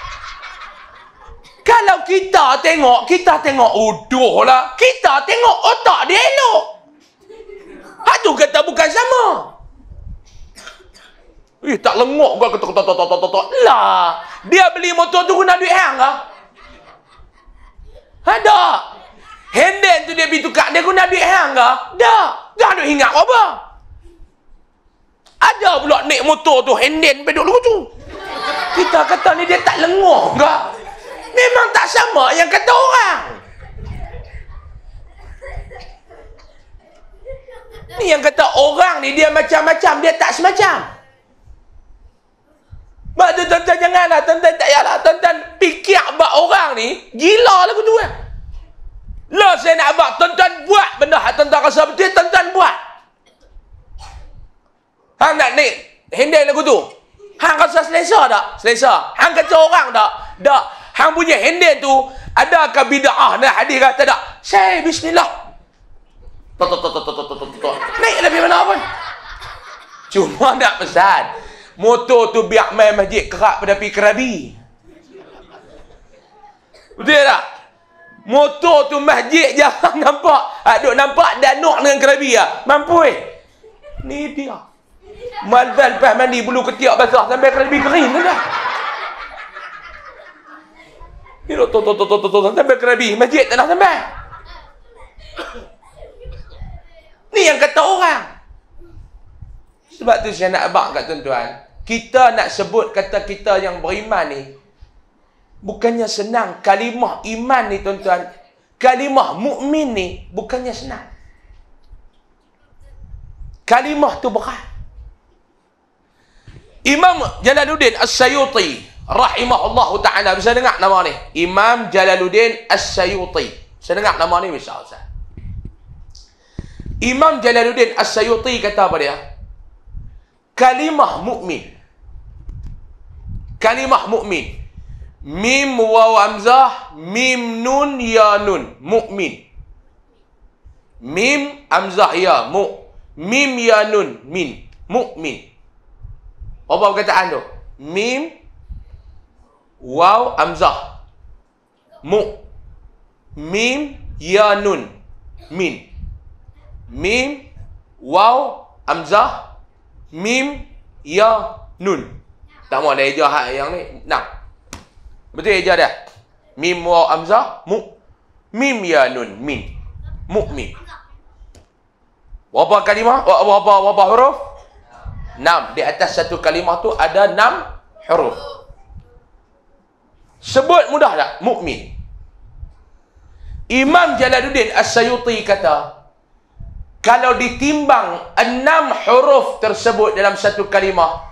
Kalau kita tengok, kita tengok uduh lah. Kita tengok otak dia elok. hatu tu kata bukan sama. Eh, tak lengok kau kata kata kata kata Lah, dia beli motor tu guna duit hang lah. Ha tak? Handen tu dia pergi tukar, dia guna duit hang lah. Tak. Jangan duk ingat apa. Ada pula naik motor tu, handen pergi duduk tu. Kita kata ni dia tak lengok kau memang tak sama yang kata orang. Ni yang kata orang ni dia macam-macam, dia tak semacam. Mak tu tuan-tuan janganlah, tuan-tuan tak payahlah, tuan-tuan fikir buat orang ni, gila lah aku tuan. Eh. Lah, kan. saya nak buat, tuan-tuan buat benda yang tuan-tuan rasa betul, tuan-tuan buat. Hang nak ni, handle aku tu. Hang rasa selesa tak? Selesa. Hang kata orang tak? Tak hang punya handen tu adakah bid'ah dan hadis kata tak syai bismillah tot tot tot tot tot tot naik lebih mana pun cuma nak pesan motor tu biar main masjid kerak pada pi kerabi betul tak motor tu masjid jangan nampak aduk ah, nampak danuk dengan kerabi ah mampu eh ni dia malbal pas mandi bulu ketiak basah sampai kerabi kering dah tu tu tu tu tu tu sampai kerabi. Masjid tak nak sampai. Ni yang kata orang. Sebab tu saya nak abang kat tuan-tuan. Kita nak sebut kata kita yang beriman ni. Bukannya senang kalimah iman ni tuan-tuan. Kalimah mukmin ni bukannya senang. Kalimah tu berat. Imam Jalaluddin As-Sayuti rahimahullahu taala. Bisa dengar nama ni? Imam Jalaluddin As-Sayuti. Bisa dengar nama ni misal saya. Imam Jalaluddin As-Sayuti kata apa dia? Kalimah mukmin. Kalimah mukmin. Mim wa amzah mim nun ya nun mukmin. Mim amzah ya mu mim ya nun min mukmin. Apa perkataan tu? Mim Waw Amzah Mu Mim Ya Nun Min Mim Waw Amzah Mim Ya Nun Tak mahu ada eja yang ni Nah Betul eja dia Mim Waw Amzah Mu Mim Ya Nun Min Mu Mim Berapa kalimah? Berapa, berapa huruf? 6 Di atas satu kalimah tu ada 6 huruf sebut mudah tak mukmin Imam Jalaluddin As-Sayuti kata kalau ditimbang enam huruf tersebut dalam satu kalimah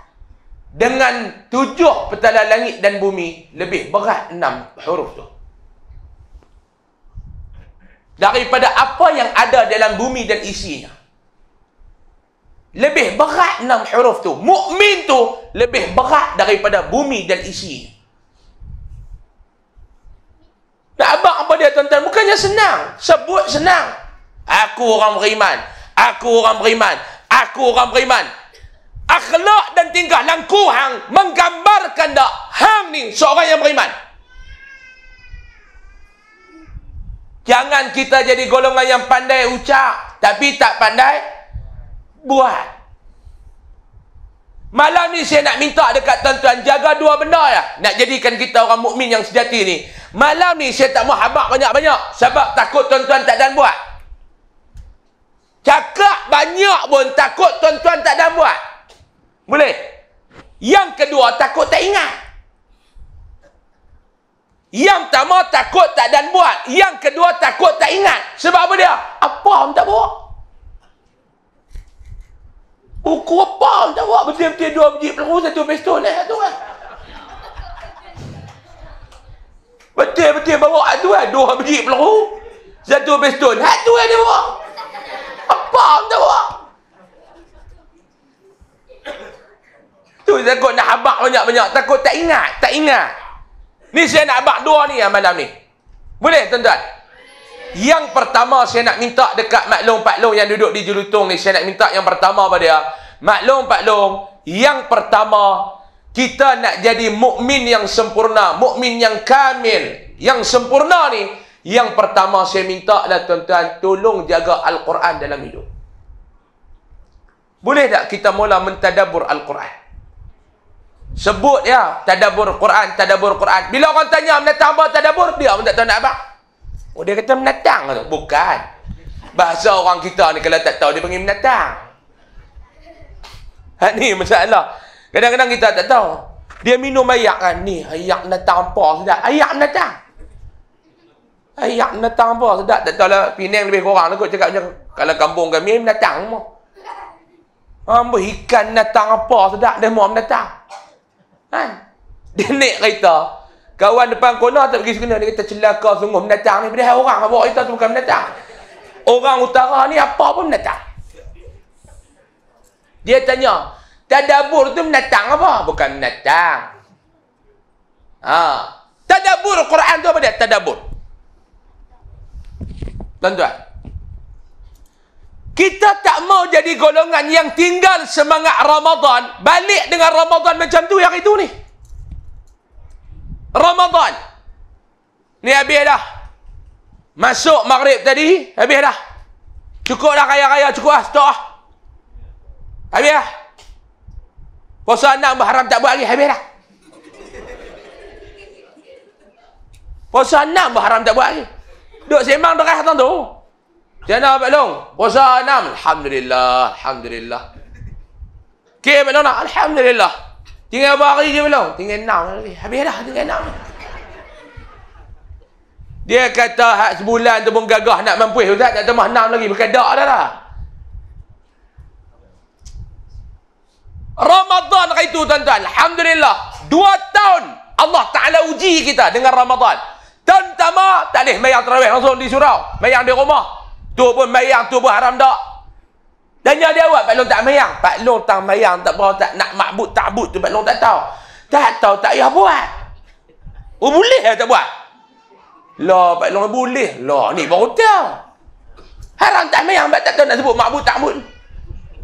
dengan tujuh petala langit dan bumi lebih berat enam huruf tu daripada apa yang ada dalam bumi dan isinya lebih berat enam huruf tu mukmin tu lebih berat daripada bumi dan isinya nak abang apa dia tuan-tuan? Bukannya senang. Sebut senang. Aku orang beriman. Aku orang beriman. Aku orang beriman. Akhlak dan tingkah langku hang menggambarkan dak hang ni seorang yang beriman. Jangan kita jadi golongan yang pandai ucap tapi tak pandai buat. Malam ni saya nak minta dekat tuan-tuan jaga dua benda ya. Nak jadikan kita orang mukmin yang sejati ni. Malam ni saya tak mau habak banyak-banyak sebab takut tuan-tuan tak dan buat. Cakap banyak pun takut tuan-tuan tak dan buat. Boleh? Yang kedua takut tak ingat. Yang pertama takut tak dan buat, yang kedua takut tak ingat. Sebab apa dia? Apa pun tak buat. Buku apa pun tak buat. Betul-betul dua biji peluru satu pistol ni eh, satu kan. Betul-betul bawa hak tu kan? Dua habis peluru. Satu pistol. Hak tu yang dia bawa. Apa yang dia bawa? Tu takut nak habak banyak-banyak. Takut tak ingat. Tak ingat. Ni saya nak habak dua ni yang malam ni. Boleh tuan-tuan? Yang pertama saya nak minta dekat maklum Pak Long yang duduk di Julutong ni. Saya nak minta yang pertama pada dia. Maklum Pak Long, yang pertama kita nak jadi mukmin yang sempurna, mukmin yang kamil, yang sempurna ni, yang pertama saya minta adalah tuan-tuan tolong jaga al-Quran dalam hidup. Boleh tak kita mula mentadabur al-Quran? Sebut ya, tadabur Quran, tadabur Quran. Bila orang tanya menatang apa tadabur, dia pun tak tahu nak apa. Oh, dia kata menatang tu. Bukan. Bahasa orang kita ni kalau tak tahu dia panggil menatang. Ha ni masalah. Kadang-kadang kita tak tahu. Dia minum ayak kan? Ni, ayak menetang apa sedap? Ayak menetang. Ayak menetang apa sedap? Tak tahulah Penang lebih kurang lah kot cakap macam kalau kampung kami menetang semua. Apa ha, ikan menetang apa sedap? Dia mau menetang. Ha? Kan? Dia naik kereta. Kawan depan kona tak pergi sekena. Dia kata celaka sungguh menetang ni. Padahal orang bawa kereta tu bukan menetang. Orang utara ni apa pun menetang. Dia tanya, Tadabur tu menatang apa? Bukan menatang. Ha. Tadabur Quran tu apa dia? Tadabur. Tuan-tuan. Kita tak mau jadi golongan yang tinggal semangat Ramadan. Balik dengan Ramadan macam tu yang itu ni. Ramadan. Ni habis dah. Masuk maghrib tadi, habis dah. Cukup dah kaya-kaya, cukup lah, stop lah. Habis lah. Puasa anak berharam tak buat lagi habis dah. Puasa anak berharam tak buat lagi. Duk sembang dekat hatang tu. Tiada Pak Long. Puasa enam. Alhamdulillah. Alhamdulillah. Okey Pak Long nak. Alhamdulillah. Tinggal berapa hari je Pak Tinggal enam lagi. Habis dah tinggal enam. Dia kata hak sebulan tu pun gagah nak mampu. Ustaz tak tambah enam lagi. Bukan dak dah dah. Ramadhan hari itu tuan-tuan. Alhamdulillah. Dua tahun Allah Ta'ala uji kita dengan Ramadhan. Tahun pertama, tak boleh mayang terawih langsung di surau. Mayang di rumah. Tu pun mayang, tu pun haram tak. Tanya dia awak, Pak Long tak mayang. Pak Long tak mayang, tak berapa, tak nak makbut, tak but tu Pak Long tak tahu. Tak tahu, tak payah buat. Oh, boleh lah tak buat? Lah, Pak Long boleh. Lah, ni baru tahu. Haram tak mayang, tak tahu nak sebut makbut, tak but.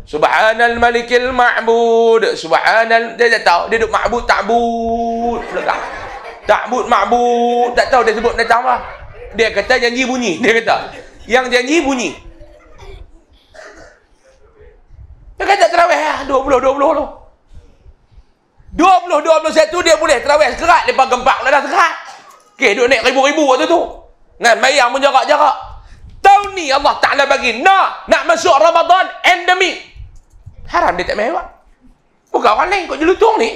Subhanal Malikil Ma'bud. Subhanal dia tak tahu dia duduk ma'bud ta'bud. Lah. Ta'bud ma'bud. Tak tahu dia sebut macam apa. Dia kata janji bunyi. Dia kata yang janji bunyi. Dia kata terawih lah. dua puluh dua puluh satu dia boleh terawih sekerat. Lepas gempak lah dah sekerat. Okey, duduk naik ribu-ribu waktu tu. Dengan mayang pun jarak-jarak. Tahun ni Allah Ta'ala bagi nak, nak masuk Ramadan endemik. Haram dia tak main awak. Bukan orang lain kau jelutong ni.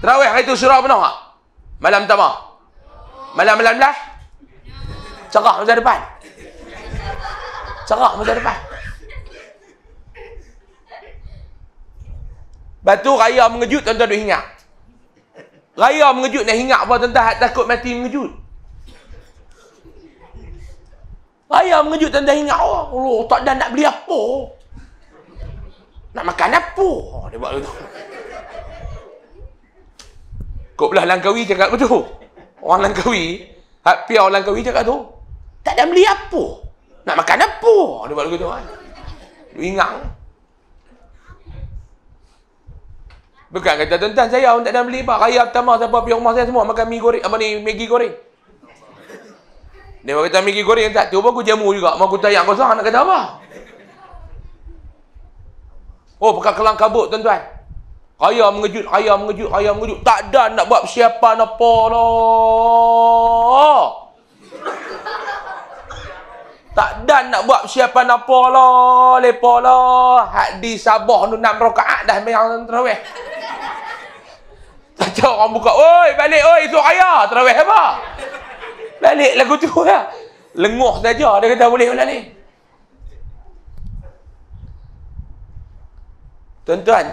Terawih hari tu surah penuh tak? Malam tamak. Malam-malam lah. Cerah masa depan. Cerah masa depan. Batu raya mengejut tuan-tuan duk hingat. Raya mengejut nak hingat apa tuan-tuan takut mati mengejut. Ayah mengejut tanda ingat. Oh, Allah, tak ada nak beli apa. Nak makan apa? Oh, dia buat begitu. Kau belah Langkawi cakap tu. Orang Langkawi. Hak orang Langkawi cakap tu. Tak ada beli apa. Nak makan apa? Oh, dia buat begitu. Kan? Dia ingat. Bukan kata tuan-tuan saya pun tak ada beli. apa? Raya pertama siapa pergi rumah saya semua makan mie goreng. Apa ni? Maggi goreng. Dia bagi kata minggi goreng tak tu pun aku jamu juga. Mak aku tayak kosong nak kata apa? Oh, pekak kelang kabut tuan-tuan. Kaya mengejut, kaya mengejut, kaya mengejut. Tak ada nak buat siapa apa lah. Tak ada nak buat siapa apa lah. Lepa lah. di Sabah tu enam rokaat dah main yang terawih. Tak cakap orang buka. Oi, balik. Oi, itu kaya. Terawih apa? Balik lagu tu lah. Lenguh saja dia kata boleh balik ni. Tuan-tuan,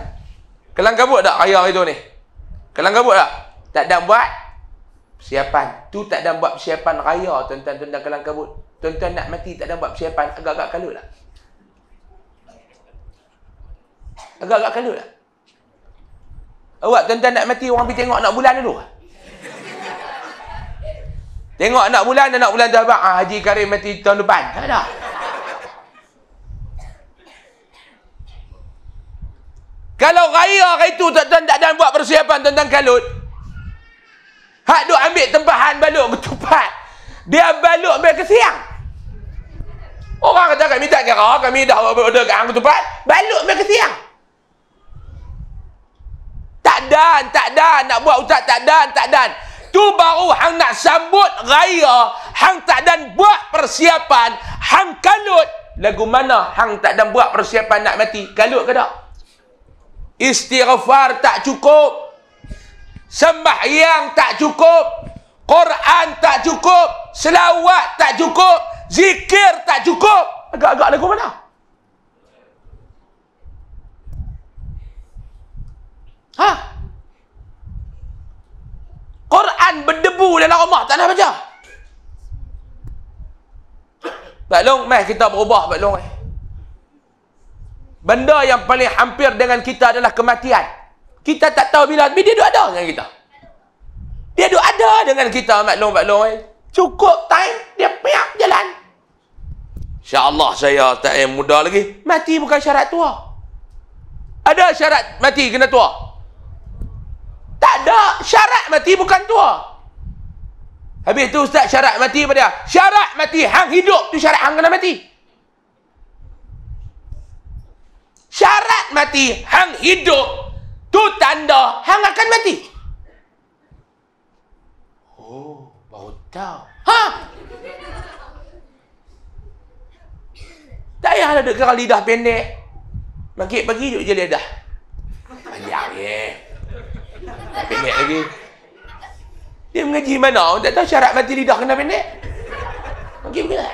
kelang kabut tak ayah itu ni? Kelang kabut tak? Tak ada buat persiapan. Tu tak ada buat persiapan raya tuan-tuan tuan kelang kabut. Tuan-tuan nak mati tak ada buat persiapan agak-agak kalut lah. Agak-agak kalut lah. Awak tuan-tuan nak mati orang pergi tengok nak bulan dulu lah. Tengok anak bulan, anak bulan tu abang. Ah, Haji Karim mati tahun depan. Tak ada. Kalau raya hari tu tuan-tuan tak dan buat persiapan tentang kalut. Hak duk ambil tempahan balut ketupat. Dia balut biar kesiang. Orang kata kami tak kira kami dah buat order kat ketupat. Balut biar kesiang. Tak dan, tak dan. Nak buat ustaz tak tak dan. Tak dan tu baru hang nak sambut raya, hang tak dan buat persiapan, hang kalut. Lagu mana hang tak dan buat persiapan nak mati? Kalut ke tak? Istighfar tak cukup. Sembahyang tak cukup. Quran tak cukup. Selawat tak cukup. Zikir tak cukup. Agak-agak lagu mana? Ha? Huh? Quran berdebu dalam rumah tak nak baca. Pak Long, mai kita berubah Pak Long eh. Benda yang paling hampir dengan kita adalah kematian. Kita tak tahu bila, tapi dia duduk ada dengan kita. Dia duduk ada dengan kita, Pak Long, Pak Long eh. Cukup time, dia piak jalan. InsyaAllah saya tak yang muda lagi. Mati bukan syarat tua. Ada syarat mati kena tua. Tak ada syarat mati bukan tua. Habis tu ustaz syarat mati pada dia? Syarat mati hang hidup tu syarat hang kena mati. Syarat mati hang hidup tu tanda hang akan mati. Oh, bau tahu. Ha? Tak ada dekat lidah pendek. Makin pagi duduk je lidah. Ayah, yeah pendek lagi dia mengaji mana tak tahu syarat mati lidah kena pendek pergi okay, pergi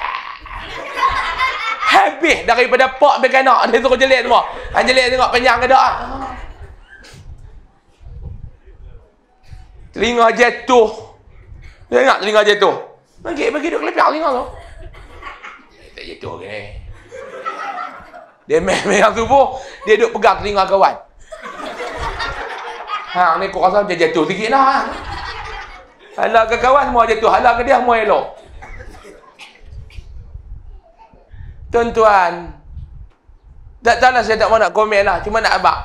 habis daripada pak berkanak dia suruh jelit semua han jelit tengok Penyang ke tak ah. telinga jatuh dia ingat telinga jatuh bagi bagi duk lepak telinga tu tak jatuh ke okay. dia main subuh dia duk pegang telinga kawan Hang ni aku rasa macam jatuh sikit lah. Ha. Halak ke kawan semua jatuh. Halak ke dia semua elok. Tuan-tuan. Tak tahulah saya tak mahu nak komen lah. Cuma nak abak.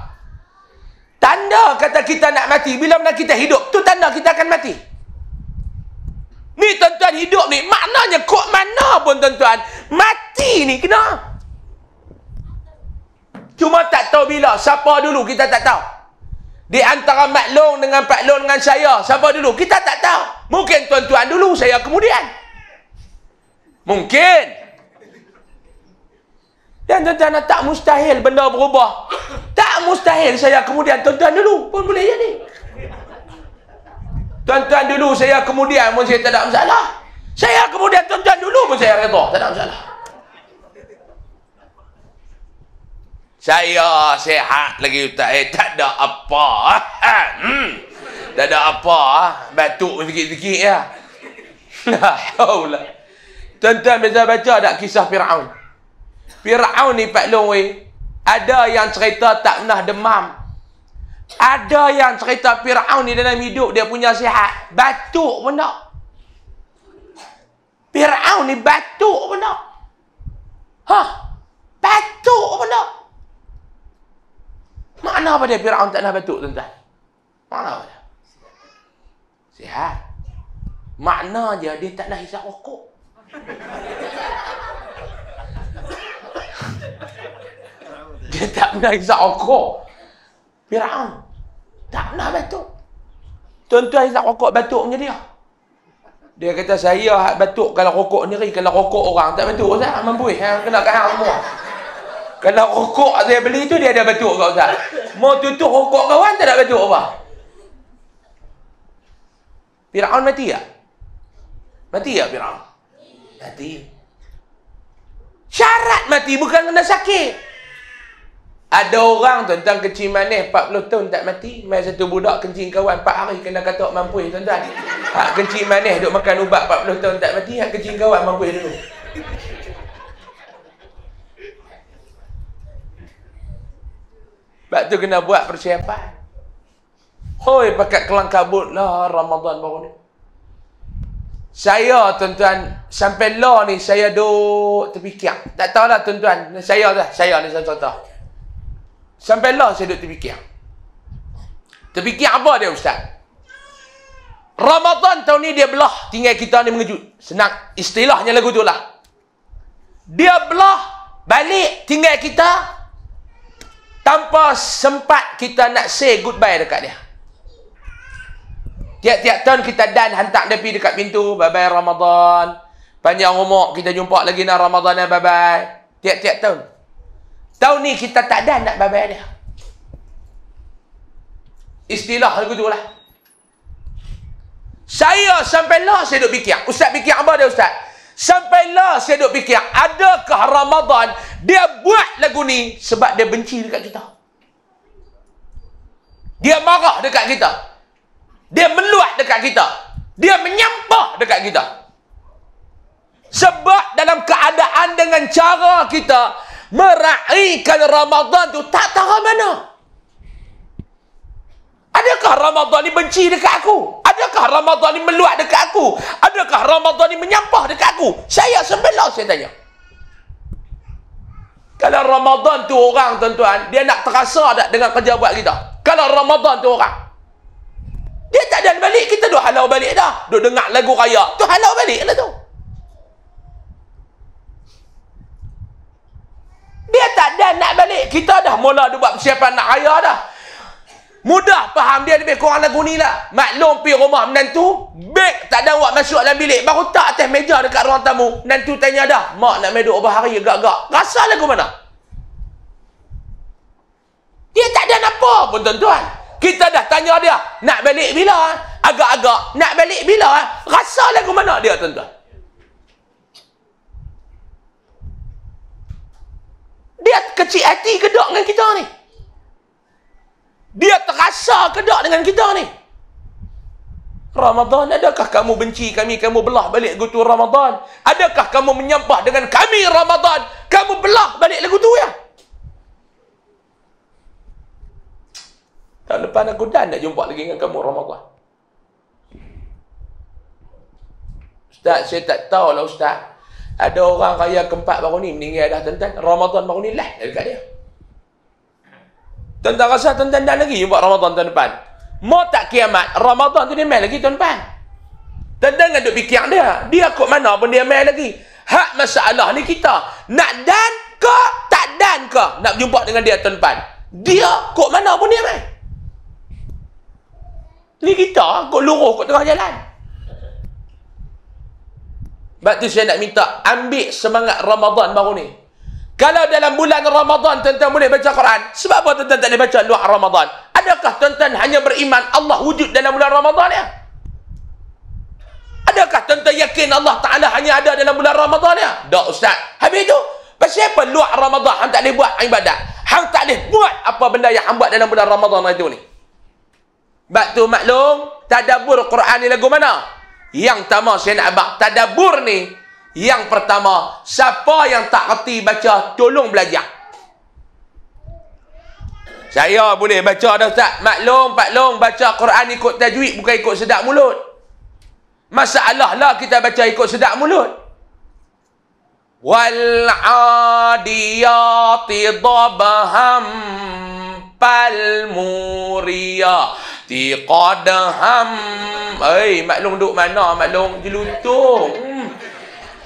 Tanda kata kita nak mati. Bila mana kita hidup. tu tanda kita akan mati. Ni tuan-tuan hidup ni. Maknanya kok mana pun tuan-tuan. Mati ni kena. Cuma tak tahu bila. Siapa dulu kita tak tahu. Di antara Mak Long dengan Pak Long dengan saya, siapa dulu? Kita tak tahu. Mungkin tuan-tuan dulu, saya kemudian. Mungkin. Dan tuan-tuan tak mustahil benda berubah. Tak mustahil saya kemudian tuan-tuan dulu pun boleh jadi. Tuan-tuan dulu saya kemudian pun saya tak ada masalah. Saya kemudian tuan-tuan dulu pun saya reda, tak ada masalah. saya sehat lagi tak eh tak ada apa hmm. tak ada apa batuk sikit-sikit ya Allah tuan-tuan biasa baca tak kisah Fir'aun Fir'aun ni Pak Long weh ada yang cerita tak pernah demam ada yang cerita Fir'aun ni dalam hidup dia punya sihat batuk pun tak Fir'aun ni batuk pun tak Hah, batuk pun tak mana apa dia Fir'aun tak nak batuk tuan-tuan? Makna apa dia? Sihat. Mana dia, dia tak nak hisap rokok. dia tak nak hisap rokok. Fir'aun. Tak nak batuk. Tuan-tuan hisap rokok batuk macam dia. Dia kata, saya batuk kalau rokok sendiri, kalau rokok orang. Tak batuk, saya mampu. Eh? Kena kahan semua. Kena rokok saya beli tu dia ada batuk kat Ustaz. Mau tutup rokok kawan tak ada batuk apa? Fir'aun mati tak? Mati tak Fir'aun? Mati. Syarat mati bukan kena sakit. Ada orang tentang kencing manis 40 tahun tak mati. Mai satu budak kencing kawan 4 hari kena katok mampu tuan-tuan. Hak kencing manis duk makan ubat 40 tahun tak mati, hak kencing kawan mampu dulu. Sebab tu kena buat persiapan. Hoi, pakat kelang kabut lah Ramadan baru ni. Saya tuan-tuan, sampai lah ni saya duk terfikir. Tak tahulah tuan-tuan, saya dah, saya ni saya contoh. Sampai lah saya duk terfikir. Terfikir apa dia Ustaz? Ramadan tahun ni dia belah tinggal kita ni mengejut. Senang istilahnya lagu tu lah. Dia belah balik tinggal kita tanpa sempat kita nak say goodbye dekat dia tiap-tiap tahun kita dan hantar dia pergi dekat pintu bye-bye Ramadan panjang umur kita jumpa lagi nak Ramadan ya bye-bye tiap-tiap tahun tahun ni kita tak dan nak bye-bye dia istilah lagu tu lah saya sampai lah saya duduk fikir ustaz fikir apa dia ustaz Sampailah saya duk fikir, adakah Ramadan dia buat lagu ni sebab dia benci dekat kita? Dia marah dekat kita. Dia meluat dekat kita. Dia menyampah dekat kita. Sebab dalam keadaan dengan cara kita meraihkan Ramadan tu tak tahu mana. Mana? Adakah Ramadan ni benci dekat aku? Adakah Ramadan ni meluat dekat aku? Adakah Ramadan ni menyampah dekat aku? Saya sebelah saya tanya. Kalau Ramadan tu orang tuan-tuan, dia nak terasa tak dengan kerja buat kita? Kalau Ramadan tu orang. Dia tak jalan balik, kita duk halau balik dah. Duk dengar lagu raya, tu halau balik lah tu. Dia tak ada nak balik. Kita dah mula dia buat persiapan nak raya dah. Mudah faham dia lebih kurang lagu ni lah. Maklum pergi rumah menantu. Bek tak ada awak masuk dalam bilik. Baru tak atas meja dekat ruang tamu. Menantu tanya dah. Mak nak meduk ubah hari agak-agak. Rasa lagu mana? Dia tak ada apa pun tuan-tuan. Kita dah tanya dia. Nak balik bila? Agak-agak. Nak balik bila? Rasa lagu mana dia tuan-tuan? Dia kecil hati ke dok dengan kita ni? Dia terasa kedak dengan kita ni. Ramadhan, adakah kamu benci kami? Kamu belah balik gutu Ramadan? Adakah kamu menyampah dengan kami Ramadhan? Kamu belah balik lagu tu ya? Tahun depan aku dan nak jumpa lagi dengan kamu Ramadhan. Ustaz, saya tak tahu lah Ustaz. Ada orang raya keempat baru ni meninggal dah tentang Ramadhan baru ni lah dekat dia. Tuan-tuan rasa tuan-tuan dah lagi buat Ramadan tahun depan. Mau tak kiamat, Ramadan tu dia main lagi tuan depan. Tuan-tuan nak duduk fikir dia. Dia kok mana pun dia main lagi. Hak masalah ni kita. Nak dan ke tak dan ke nak jumpa dengan dia tuan depan. Dia kok mana pun dia main. Ni kita kok luruh kok tengah jalan. Sebab tu saya nak minta ambil semangat Ramadan baru ni. Kalau dalam bulan Ramadhan tuan-tuan boleh baca Quran, sebab apa tuan-tuan tak boleh baca luar Ramadhan? Adakah tuan-tuan hanya beriman Allah wujud dalam bulan Ramadhan ya? Adakah tuan-tuan yakin Allah Ta'ala hanya ada dalam bulan Ramadhan ya? Tak Ustaz. Habis itu, pasal apa luar Ramadhan hang tak boleh buat ibadat? Hang tak boleh buat apa benda yang hang buat dalam bulan Ramadhan itu ni? Sebab tu maklum, tadabur Quran ni lagu mana? Yang pertama saya nak abang, tadabur ni, yang pertama, siapa yang tak reti baca, tolong belajar. Saya boleh baca dah Ustaz. Maklum, long baca Quran ikut tajwid, bukan ikut sedap mulut. Masalah lah kita baca ikut sedap mulut. Wal'adiyati dhabaham palmuria tiqadaham. Eh, maklum duduk mana? Maklum jelutung. Hmm.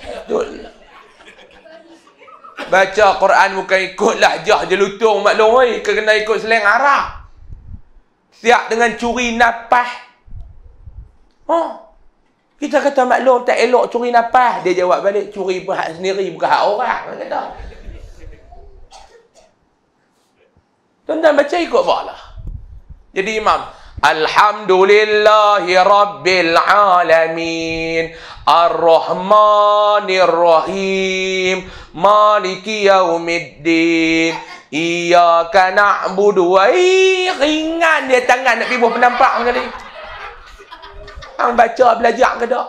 Betul. Baca Quran bukan ikut lahjah je lutung maklum oi, kena ikut slang Arab. Siap dengan curi nafas. Oh. Ha? Kita kata Mak maklum tak elok curi nafas, dia jawab balik curi pun hak sendiri bukan hak orang. Kata. Tuan-tuan baca ikut apa lah. Jadi imam, Alhamdulillahi Rabbil Alamin Ar-Rahmanir Rahim Maliki Yaumiddin Iyaka na'budu wa ringan dia tangan nak pergi buah penampak macam ni. Hang baca belajar ke tak?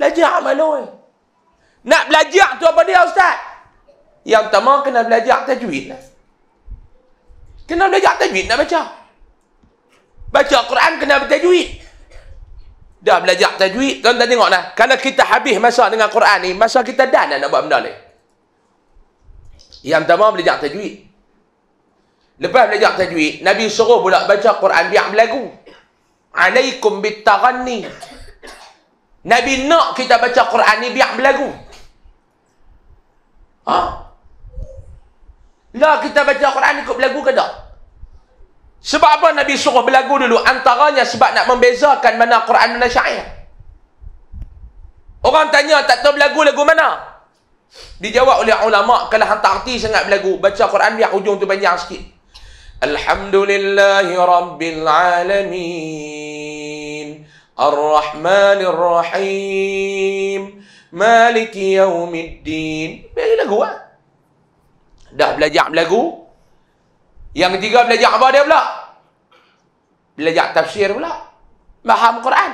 Belajar malu, Nak belajar tu apa dia ustaz? Yang pertama kena belajar tajwid lah. Kena belajar tajwid nak baca. Baca Quran kena bertajwid. Dah belajar tajwid, tuan tak tengok dah. Kalau kita habis masa dengan Quran ni, masa kita dah nak buat benda ni. Yang pertama belajar tajwid. Lepas belajar tajwid, Nabi suruh pula baca Quran biar berlagu. Alaikum bitaghanni. Nabi nak kita baca Quran ni biar berlagu. Ha? Lah kita baca Quran ikut berlagu ke tak? Sebab apa Nabi suruh berlagu dulu? Antaranya sebab nak membezakan mana Quran mana syair. Orang tanya tak tahu berlagu lagu mana? Dijawab oleh ulama kalau hang tak erti sangat berlagu, baca Quran dia hujung tu panjang sikit. Alhamdulillahi rabbil alamin. Ar-Rahmanir Rahim. Maliki yaumiddin. Berlagu ah. Ha? Dah belajar berlagu yang ketiga belajar apa dia pula belajar tafsir pula faham Quran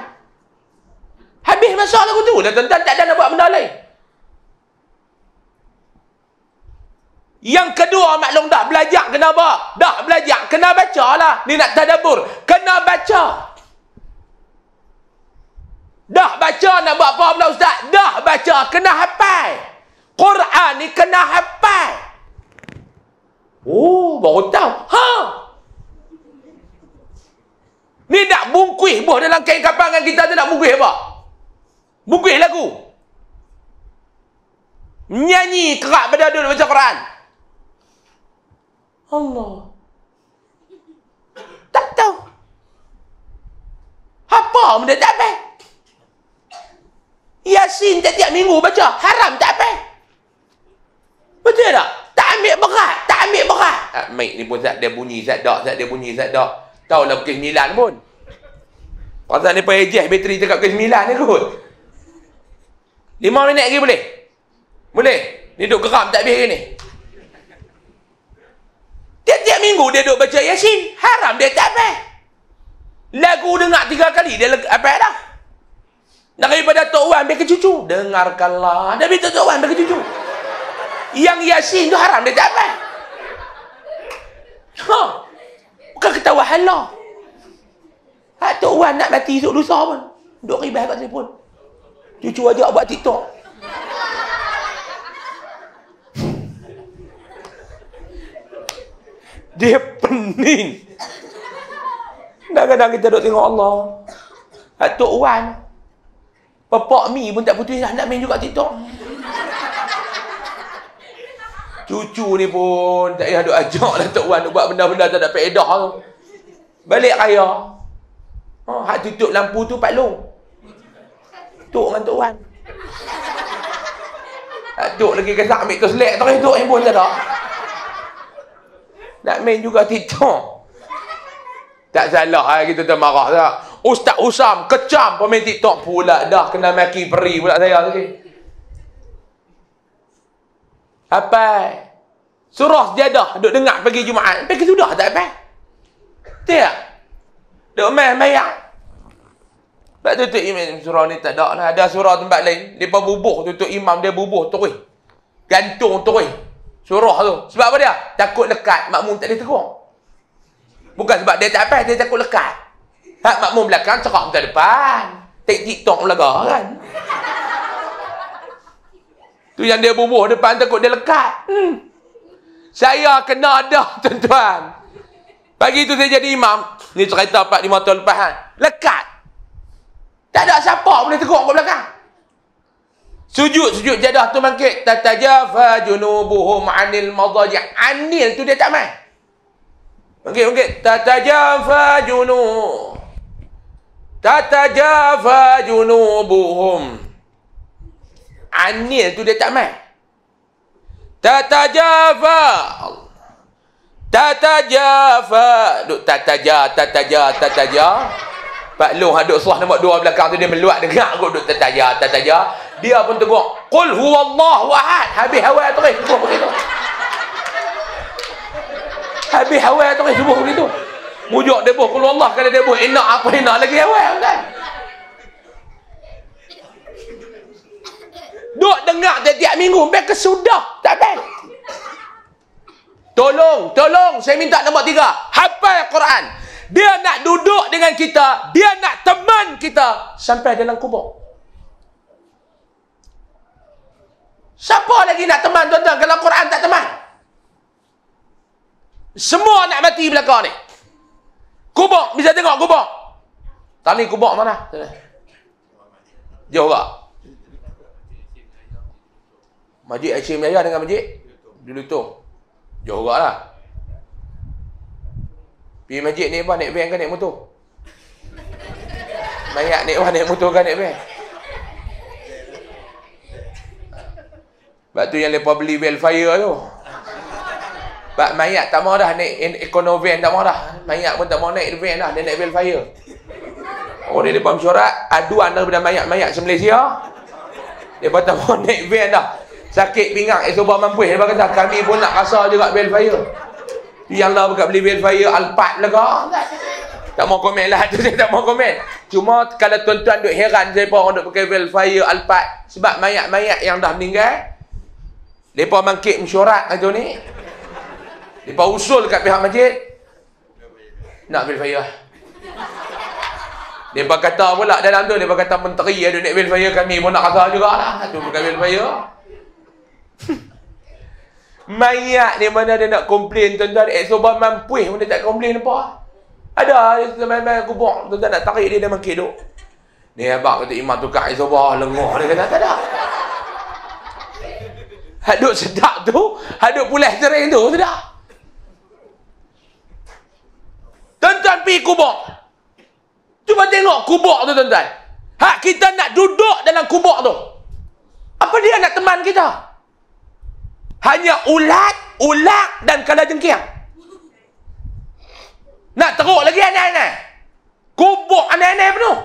habis masalah aku tu lah tuan tak ada nak buat benda lain Yang kedua maklum dah belajar kena apa? Dah belajar kena baca lah. Ni nak tadabur. Kena baca. Dah baca nak buat apa pula ustaz? Dah baca kena hafal. Quran ni kena hafal. Oh, baru tahu. Ha! Ni nak bungkuih buah dalam kain kapal dengan kita tu nak bungkuih apa? Bungkuih lagu. Nyanyi kerak pada dia nak baca Quran. Allah. Tak tahu. Apa benda tak apa? Yasin tiap-tiap minggu baca. Haram tak apa? Betul tak? tak ambil berat tak ambil berat ah, mic ni pun zat dia bunyi zat dak zat dia bunyi zat dak tahu lah pukul sembilan pun pasal ni pakai jet bateri cakap pukul sembilan ni kot lima minit lagi boleh boleh ni duduk geram tak habis ni tiap-tiap minggu dia duduk baca yasin haram dia tak apa lagu dengar tiga kali dia apa dah daripada Tok Wan ambil ke cucu dengarkanlah daripada Tok Wan ambil ke cucu yang yasin itu haram dia tak apai ha bukan ketawa hala Hak Tok Wan nak mati esok lusa pun duk ribas kat telefon cucu aja buat tiktok dia pening kadang-kadang kita duk tengok Allah Hak Tok Wan Pepok mi pun tak putus lah. Nak main juga TikTok. Cucu ni pun tak payah duk ajak lah Tok Wan buat benda-benda tak ada peredah tu. Balik ayah. Ha, hak tutup lampu tu Pak Long. Tok dengan Tok Wan. Tak duk lagi kesak ambil kau selek tak eh, hidup eh, pun tak ada. Nak main juga TikTok. Tak salah lah kita tak marah tak. Ustaz Usam kecam pemain TikTok pula dah kena maki peri pula saya tadi. Okay? apa surah sejadah duk dengar pergi Jumaat pergi sudah tak apa tiap duk main bayar sebab tu imam surah ni tak ada lah ada surah tempat lain dia bubuh tu imam dia bubuh terus gantung terus surah tu sebab apa dia takut lekat makmum tak boleh tegur bukan sebab dia tak apa dia takut lekat Hak makmum belakang cerah minta depan. Take TikTok lah kan. Tu yang dia bubuh depan takut dia lekat. Hmm. Saya kena ada tuan-tuan. Pagi tu saya jadi imam. Ni cerita 4-5 tahun lepas kan. Lekat. Tak ada siapa boleh tegur ke belakang. Sujud-sujud jadah tu bangkit. Tatajafa junubuhum anil madajah. Anil tu dia tak main. Bangkit-bangkit. Tatajafa junubuhum. Tatajafa junubuhum anil tu dia tak main. Tata Jawa. Tata Jawa. Duk tata Jawa, tata Jawa, tata Jawa. Pak Long hadut selah nombor dua belakang tu dia meluat dengar aku duk tata Jawa, tata Jawa. Dia pun tengok. Qul huwallahu ahad. Habis hawa terus subuh begitu. Habis hawa terus subuh begitu. Mujuk debuh kalau Allah kalau debuh enak apa enak lagi hawa kan. tak tiap-tiap minggu. Baik kesudah. Tak baik. Tolong, tolong. Saya minta nombor tiga. Hafal Quran. Dia nak duduk dengan kita. Dia nak teman kita. Sampai dalam kubur. Siapa lagi nak teman tuan-tuan kalau Quran tak teman? Semua nak mati belakang ni. Kubur. Bisa tengok kubur. Tali kubur mana? Jauh tak? Masjid Aisyah Miyah dengan masjid dulu tu, Jauh juga lah. Pergi masjid ni apa naik van ke naik motor? Mayak naik bah, naik motor ke naik van? Sebab tu yang lepas beli wildfire tu. Sebab mayak tak mahu dah naik ekono van tak mahu dah. Mayak pun tak mahu lah, oh, naik van dah, dia naik wildfire. Oh, dia lepas mesyuarat, aduan daripada mayak-mayak se Malaysia. Lepas tak mahu naik van dah sakit pinggang esok bawa mampu dia kata kami pun nak rasa juga belfire Yang Allah buka beli belfire alpat lega tak mau komen lah tu saya tak mau komen cuma kalau tuan-tuan duk heran saya pun orang duk pakai belfire alpat sebab mayat-mayat yang dah meninggal mereka mangkit mesyuarat macam lah ni mereka usul kat pihak masjid nak belfire mereka kata pula dalam tu mereka kata menteri ada naik belfire kami pun nak rasa juga lah tu bukan belfire Mayat ni mana dia nak komplain tuan-tuan. Ekso eh, baman puih pun dia tak komplain apa. Ada dia sudah main-main kubur. Tuan-tuan nak tarik dia dia makin duk. Ni abak kata imam tukar ekso bah lengoh. Dia kata tak ada. Haduk sedap tu. Haduk pulih sering tu sedap. Tuan-tuan pergi kubur. Cuba tengok kubur tu tuan-tuan. Ha, kita nak duduk dalam kubur tu. Apa dia nak teman Kita. Hanya ulat, ulat dan kala jengkiang. Nak teruk lagi anak-anak. Kubuk anak-anak penuh.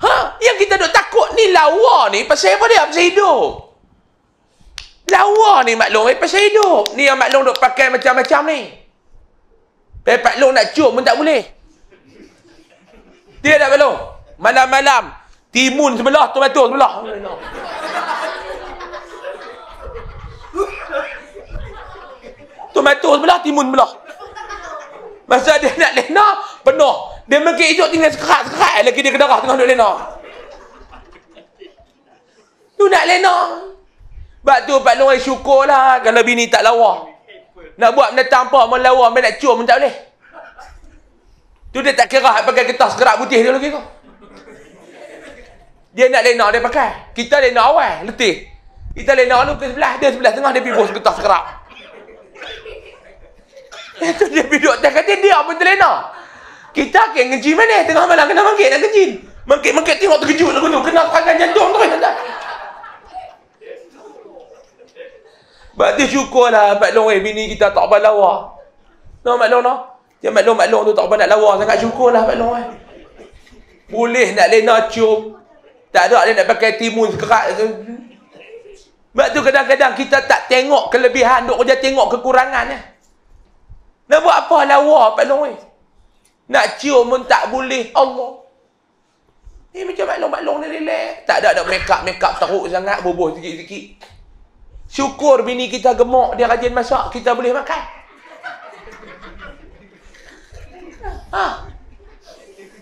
Ha? Yang kita duk takut ni lawa ni pasal apa dia? Pasal hidup. Lawa ni maklum eh, pasal hidup. Ni yang maklum duk pakai macam-macam ni. Eh, maklum nak cium pun tak boleh. Dia tak, Pak Malam-malam, timun sebelah, tomato sebelah. Oh, no. tomato sebelah timun sebelah masa dia nak lena penuh dia mungkin hidup tinggal sekerat-sekerat lagi dia kedarah tengah duduk lena tu nak lena sebab tu Pak Long syukur lah kalau bini tak lawa nak buat benda tanpa mau lawa benda nak cium tak boleh tu dia tak kira pakai kertas gerak putih dia lagi tu dia nak lena dia pakai kita lena awal letih kita lena lu ke sebelah dia sebelah tengah dia pergi bos kertas gerak macam dia duduk atas kata dia apa terlena. Kita akan ngeji mana? Tengah malam kena mangkit dan lah ngeji. Mangkit-mangkit tengok terkejut lagu tu. Lah kena pandang jantung terus. Kan? Sebab tu syukurlah Mak Long eh, bini kita tak pandang lawa. Tengok Mak Long no? Yang Mak Long, Mak Long tu tak pandang lawa. Sangat syukurlah Mak Long eh. Boleh nak lena cium. Tak ada dia nak pakai timun sekerat ke. Sebab tu kadang-kadang kita tak tengok kelebihan. Duk kerja tengok kekurangannya. eh. Nak buat apa lawa Pak Long ni? Nak cium pun tak boleh Allah. Ni macam Pak Long, Pak Long ni relax. Tak ada ada make up, make up teruk sangat, bubuh sikit-sikit. Syukur bini kita gemuk, dia rajin masak, kita boleh makan. Ha.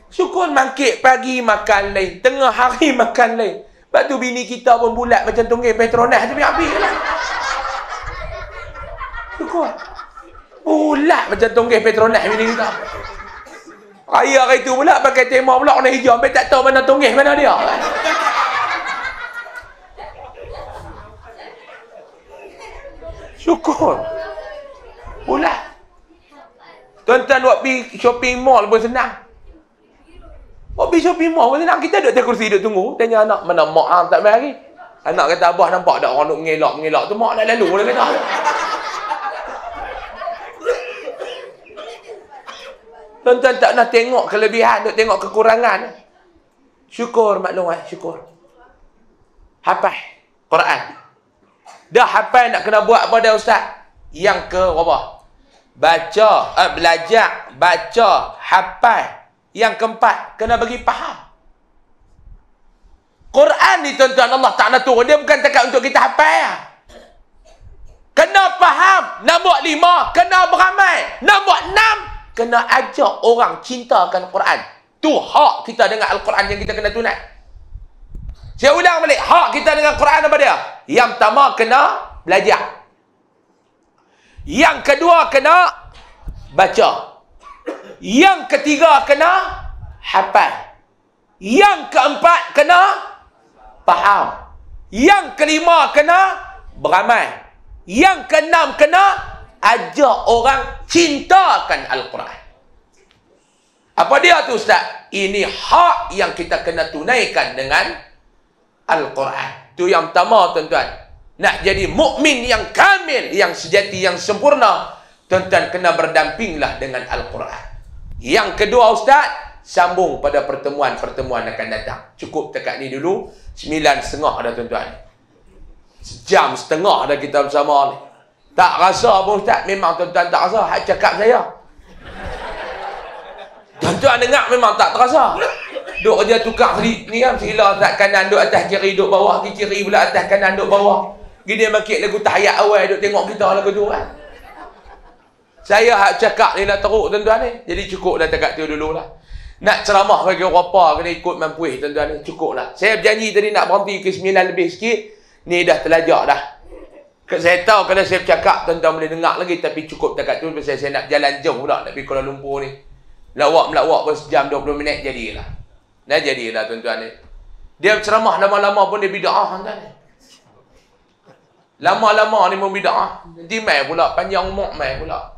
Syukur mangkit pagi makan lain, tengah hari makan lain. Sebab tu bini kita pun bulat macam tunggir Petronas tapi habis lah. Syukur. Ulat macam tonggih petronas bini kita. Raya hari tu pula pakai tema pula warna hijau. Ambil tak tahu mana tonggih mana dia. Syukur. Pula. Tuan-tuan buat pergi shopping mall pun senang. Buat pergi shopping mall pun senang. Kita duduk di kursi duduk tunggu. Tanya anak mana mak ah, tak pergi. Anak kata abah nampak tak orang duk mengelak-mengelak tu mak nak lalu. Dia kata. Tuan-tuan tak nak tengok kelebihan, nak tengok kekurangan. Syukur maklumat, eh, syukur. Hafal Quran. Dah hafal nak kena buat apa dia ustaz? Yang ke apa? Baca, eh, belajar, baca, hafal. Yang keempat, kena bagi faham. Quran ni tuan-tuan Allah tak nak turun. Dia bukan takat untuk kita hafal. Ya? Ah. Kena faham. Nombor lima, kena beramai. Nombor enam, kena ajak orang cintakan Quran. Tu hak kita dengan Al-Quran yang kita kena tunai. Saya ulang balik, hak kita dengan Quran apa dia? Yang pertama kena belajar. Yang kedua kena baca. Yang ketiga kena hafal. Yang keempat kena faham. Yang kelima kena beramai. Yang keenam kena ajak orang cintakan Al-Quran. Apa dia tu Ustaz? Ini hak yang kita kena tunaikan dengan Al-Quran. tu. yang pertama tuan-tuan. Nak jadi mukmin yang kamil, yang sejati, yang sempurna. Tuan-tuan kena berdampinglah dengan Al-Quran. Yang kedua Ustaz, sambung pada pertemuan-pertemuan akan datang. Cukup dekat ni dulu. Sembilan setengah dah tuan-tuan. Sejam setengah dah kita bersama ni. Tak rasa pun ustaz Memang tuan-tuan tak rasa Hak cakap saya Tuan-tuan dengar memang tak terasa Duk dia tukar sendiri Ni kan sila tak kanan duk atas kiri duk bawah Di kiri pula atas kanan duk bawah Gini makik lagu tahiyat awal duk tengok kita lagu tu kan Saya hak cakap ni lah teruk tuan-tuan ni Jadi cukup lah cakap tu dulu lah Nak ceramah bagi orang apa kena ikut mampuih tuan-tuan ni Cukup lah Saya berjanji tadi nak berhenti ke 9 lebih sikit Ni dah telajak dah saya tahu kalau saya bercakap tuan-tuan boleh dengar lagi tapi cukup dekat tu sebab saya, saya nak jalan jam pula tapi kalau Lumpur ni. Lawak melawak pun sejam 20 minit jadilah. Dah jadilah tuan-tuan ni. Dia ceramah lama-lama pun dia bidah tuan -tuan. Lama-lama ni pun bidah. Di mai pula panjang umur mai pula.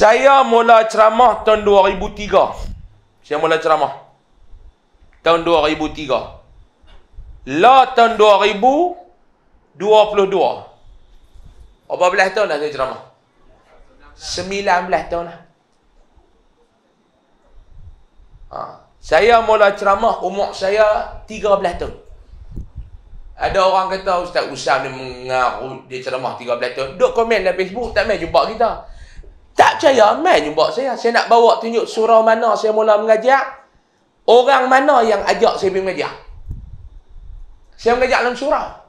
Saya mula ceramah tahun 2003. Saya mula ceramah tahun 2003. La tahun 2022. Berapa belas tahun dah saya ceramah? sembilan 19 tahun lah. Ha. Saya mula ceramah umur saya tiga 13 tahun. Ada orang kata Ustaz Usam ni mengaruh dia ceramah tiga 13 tahun. Duk komen dalam Facebook tak main jumpa kita. Tak percaya main jumpa saya. Saya nak bawa tunjuk surau mana saya mula mengajar. Orang mana yang ajak saya pergi mengajar. Saya mengajar dalam surau.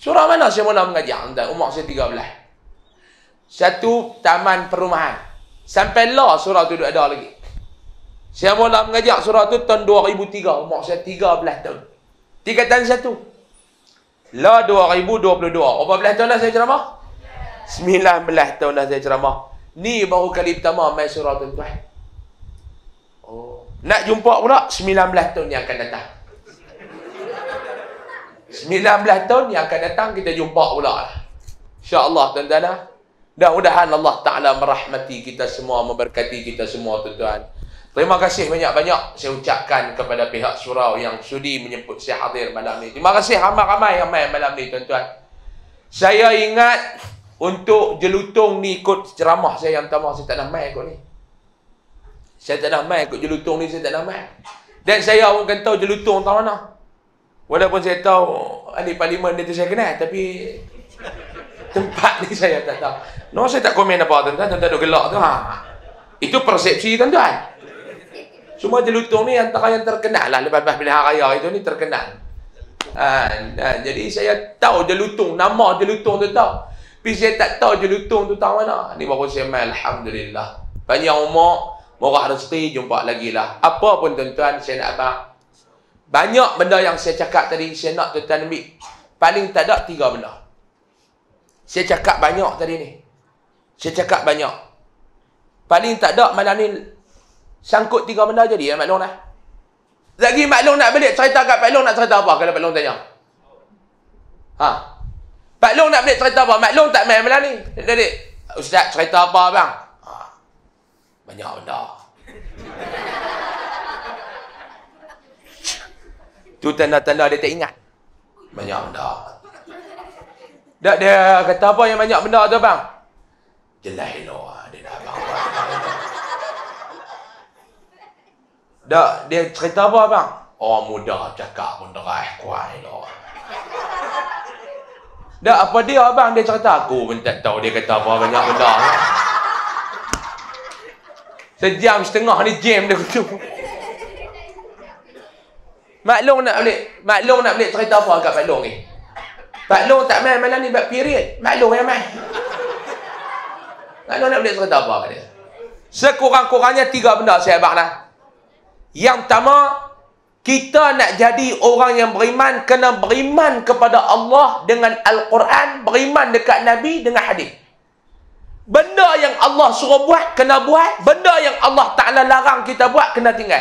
Surah mana saya mula mengajar? Entah, umur saya 13. Satu taman perumahan. Sampai lah surah tu ada lagi. Saya mula mengajar surah tu tahun 2003. Umur saya 13 tahun. Tiga tahun satu. Lah 2022. Berapa belah tahun dah saya ceramah? 19 tahun dah saya ceramah. Ni baru kali pertama main surah tuan-tuan. Oh. Nak jumpa pula 19 tahun ni akan datang. 19 tahun yang akan datang kita jumpa pula insyaallah tuan-tuan dan mudahan Allah Ta'ala merahmati kita semua, memberkati kita semua tuan-tuan. Terima kasih banyak-banyak saya ucapkan kepada pihak surau yang sudi menyebut saya hadir malam ini. Terima kasih ramai-ramai yang main malam ini tuan-tuan. Saya ingat untuk jelutung ni ikut ceramah saya yang pertama, saya tak nak main kot ni. Saya tak nak main ikut jelutung ni, saya tak nak main. Dan saya pun kata jelutung tahu mana. Walaupun saya tahu ahli parlimen dia tu saya kenal tapi tempat ni saya tak tahu. No saya tak komen apa tuan-tuan, tuan-tuan duk gelak tu ha. Itu persepsi tuan-tuan. Semua jelutong ni antara yang terkenal lah lepas-lepas pilihan raya itu ni terkenal. Ha, nah, ha, jadi saya tahu jelutong, nama jelutong tu tahu. Tapi saya tak tahu jelutong tu tahu mana. Ni baru saya main Alhamdulillah. Banyak umur, murah rezeki, jumpa lagi lah. Apa pun tuan-tuan, saya nak abang banyak benda yang saya cakap tadi saya nak tuan-tuan ambil. Paling tak ada tiga benda. Saya cakap banyak tadi ni. Saya cakap banyak. Paling tak ada malam ni sangkut tiga benda jadi ya eh, maklum lah. Lagi maklum nak balik cerita kat Pak Long nak cerita apa kalau Pak Long tanya. Ha. Pak Long nak balik cerita apa? Maklum tak main malam ni. Jadi ustaz cerita apa bang? Ha. Banyak benda. Tu tanda-tanda dia tak ingat. Banyak benda. Tak dia kata apa yang banyak benda tu bang? Jelai no lah, dia nak bang. Tak dia cerita apa bang? Oh muda cakap pun derai kuai no. Tak apa dia bang dia cerita aku pun tak tahu dia kata apa banyak benda. Sejam setengah ni jam dia tu. Mak Long nak balik. Mak Long nak balik cerita apa kat Mak Long ni? Mak Long tak main malam ni buat period. Mak Long yang main. Mak Long nak balik cerita apa kat dia? Sekurang-kurangnya tiga benda saya abang lah. Yang pertama, kita nak jadi orang yang beriman, kena beriman kepada Allah dengan Al-Quran, beriman dekat Nabi dengan hadis. Benda yang Allah suruh buat, kena buat. Benda yang Allah Ta'ala larang kita buat, kena tinggal.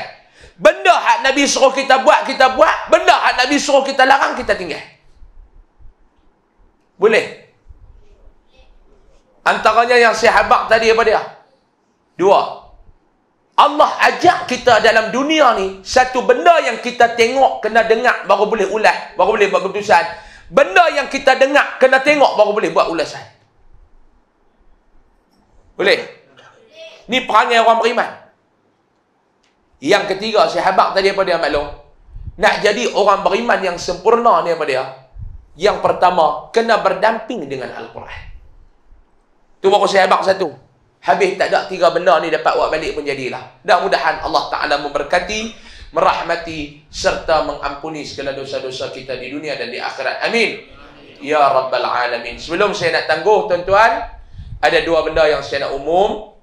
Benda hak Nabi suruh kita buat, kita buat. Benda hak Nabi suruh kita larang, kita tinggal. Boleh? Antaranya yang saya habak tadi apa dia? Dua. Allah ajak kita dalam dunia ni, satu benda yang kita tengok, kena dengar, baru boleh ulas, baru boleh buat keputusan. Benda yang kita dengar, kena tengok, baru boleh buat ulasan. Boleh? Ni perangai orang beriman. Yang ketiga, saya sahabat tadi apa dia maklum? Nak jadi orang beriman yang sempurna ni apa dia? Yang pertama, kena berdamping dengan Al-Quran. Tu baru saya sahabat satu. Habis tak ada tiga benda ni dapat buat balik pun jadilah. Mudah-mudahan Allah Ta'ala memberkati, merahmati serta mengampuni segala dosa-dosa kita di dunia dan di akhirat. Amin. Ya Rabbal Alamin. Sebelum saya nak tangguh, tuan-tuan, ada dua benda yang saya nak umum.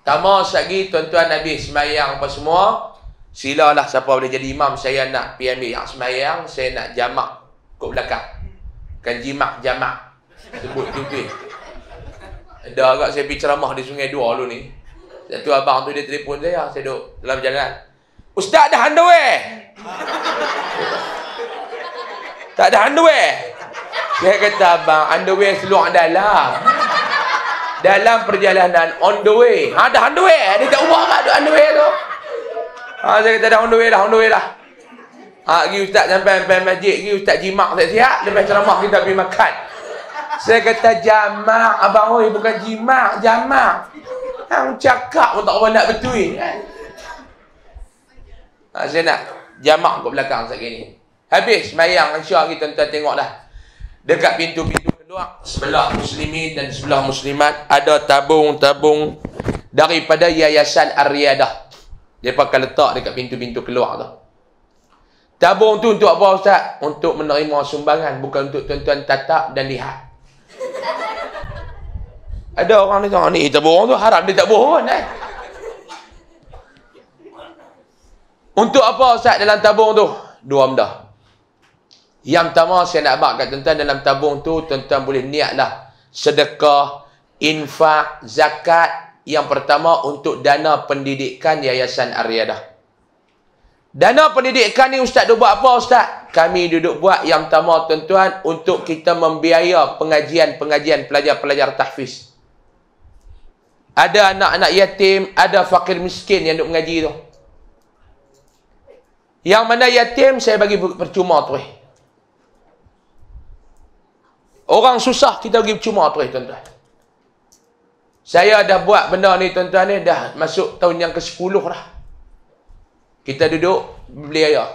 Tama sekali tuan-tuan Nabi semayang apa semua. Silalah siapa boleh jadi imam. Saya nak PMB yang semayang. Saya nak jamak ke belakang. Kan jimak jamak. Sebut tu tupi. Dah agak saya pergi ceramah di Sungai Dua dulu ni. tu abang tu dia telefon saya. Ah, saya duduk dalam jalan. Ustaz dah underwear. tak ada underwear. Saya kata abang underwear seluar dalam dalam perjalanan on the way. Ha dah on the way. Eh? Dia tak ubah kat on the way tu. Ha saya kata dah on the way lah, on the way lah. Ha pergi ustaz sampai sampai masjid, pergi ustaz jimak tak sihat, lepas ceramah kita pergi makan. Saya kata jamak abang oi bukan jimak, jamak. Hang cakap pun tak orang nak betul kan. Ha, saya nak jamak kat belakang sekali ni. Habis mayang insya-Allah kita tuan-tuan tengoklah. Dekat pintu-pintu luak sebelah muslimin dan sebelah muslimat ada tabung-tabung daripada yayasan Ar-Riyadah. Depa akan letak dekat pintu-pintu keluar tu. Tabung tu untuk apa ustaz? Untuk menerima sumbangan bukan untuk tuan-tuan tatap dan lihat. Ada orang ni tengok ni tabung tu harap dia tak bohong kan, eh. Untuk apa ustaz dalam tabung tu? Dua benda. Yang pertama saya nak bab kat tuan-tuan dalam tabung tu tuan-tuan boleh niatlah sedekah, infak, zakat yang pertama untuk dana pendidikan Yayasan Ariadah. Dana pendidikan ni ustaz duk buat apa ustaz? Kami duduk buat yang pertama tuan-tuan untuk kita membiaya pengajian-pengajian pelajar-pelajar tahfiz. Ada anak-anak yatim, ada fakir miskin yang duk mengaji tu. Yang mana yatim saya bagi percuma tu. Eh. Orang susah kita pergi cuma terus tuan-tuan. Saya dah buat benda ni tuan-tuan ni dah masuk tahun yang ke-10 dah. Kita duduk beli air.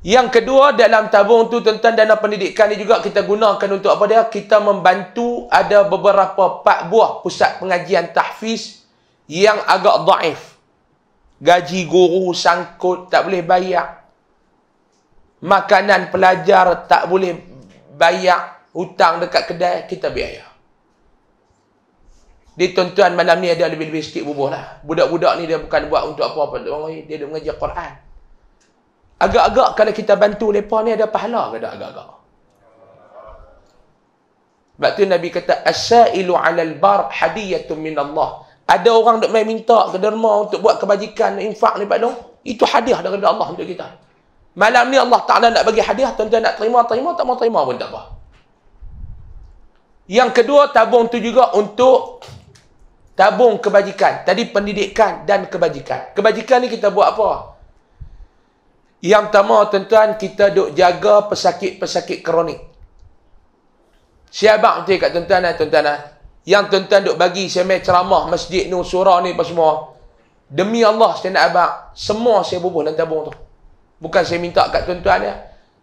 Yang kedua dalam tabung tu tentang dana pendidikan ni juga kita gunakan untuk apa dia? Kita membantu ada beberapa pak buah pusat pengajian tahfiz yang agak daif. Gaji guru sangkut tak boleh bayar. Makanan pelajar tak boleh bayar hutang dekat kedai, kita biaya. Di tuan-tuan malam ni ada lebih-lebih sikit bubuh lah. Budak-budak ni dia bukan buat untuk apa-apa. Dia ada mengajar Quran. Agak-agak kalau kita bantu mereka ni ada pahala ke tak agak-agak? Sebab tu Nabi kata, Asailu alal bar hadiyatun min Allah. Ada orang nak minta ke derma untuk buat kebajikan, infak ni Pak Long. Itu hadiah daripada Allah untuk kita. Malam ni Allah Ta'ala nak bagi hadiah, tuan-tuan nak terima, terima, tak mau terima pun tak apa. Yang kedua, tabung tu juga untuk tabung kebajikan. Tadi pendidikan dan kebajikan. Kebajikan ni kita buat apa? Yang pertama, tuan-tuan, kita duk jaga pesakit-pesakit kronik. Siapa tu kat tuan-tuan, eh, tuan-tuan. Eh. Yang tuan-tuan duk bagi, semai ceramah, masjid ni, surah ni, apa semua. Demi Allah, saya nak abang. Semua saya bubuh dalam tabung tu. Bukan saya minta kat tuan-tuan ya.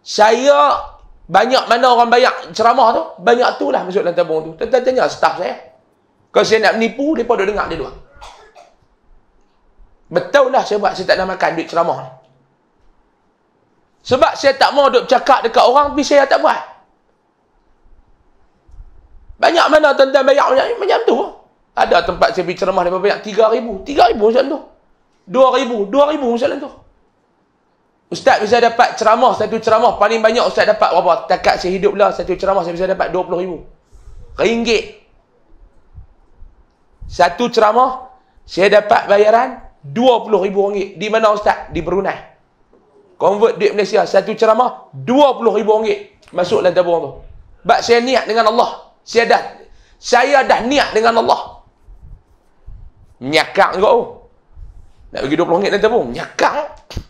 Saya banyak mana orang banyak ceramah tu, banyak tu lah masuk dalam tabung tu. Tuan-tuan tanya staff saya. Kalau saya nak menipu, mereka dah dengar dia dua. Betul lah saya buat, saya tak nak makan duit ceramah ni. Sebab saya tak mau duk cakap dekat orang, tapi saya tak buat. Banyak mana tuan-tuan bayar banyak, macam tu. Ada tempat saya pergi ceramah, dia banyak, 3,000. ribu macam tu. 2,000. 2,000 macam tu. Ustaz bisa dapat ceramah satu ceramah paling banyak ustaz dapat berapa? Takat saya hidup lah satu ceramah saya bisa dapat 20 ribu. Ringgit. Satu ceramah saya dapat bayaran 20 ribu ringgit. Di mana ustaz? Di Brunei. Convert duit Malaysia satu ceramah 20 ribu ringgit. Masuk dalam tabung tu. Sebab saya niat dengan Allah. Saya dah saya dah niat dengan Allah. Nyakak juga tu. Oh. Nak bagi 20 ringgit dalam tabung. Nyakak. Nyakak.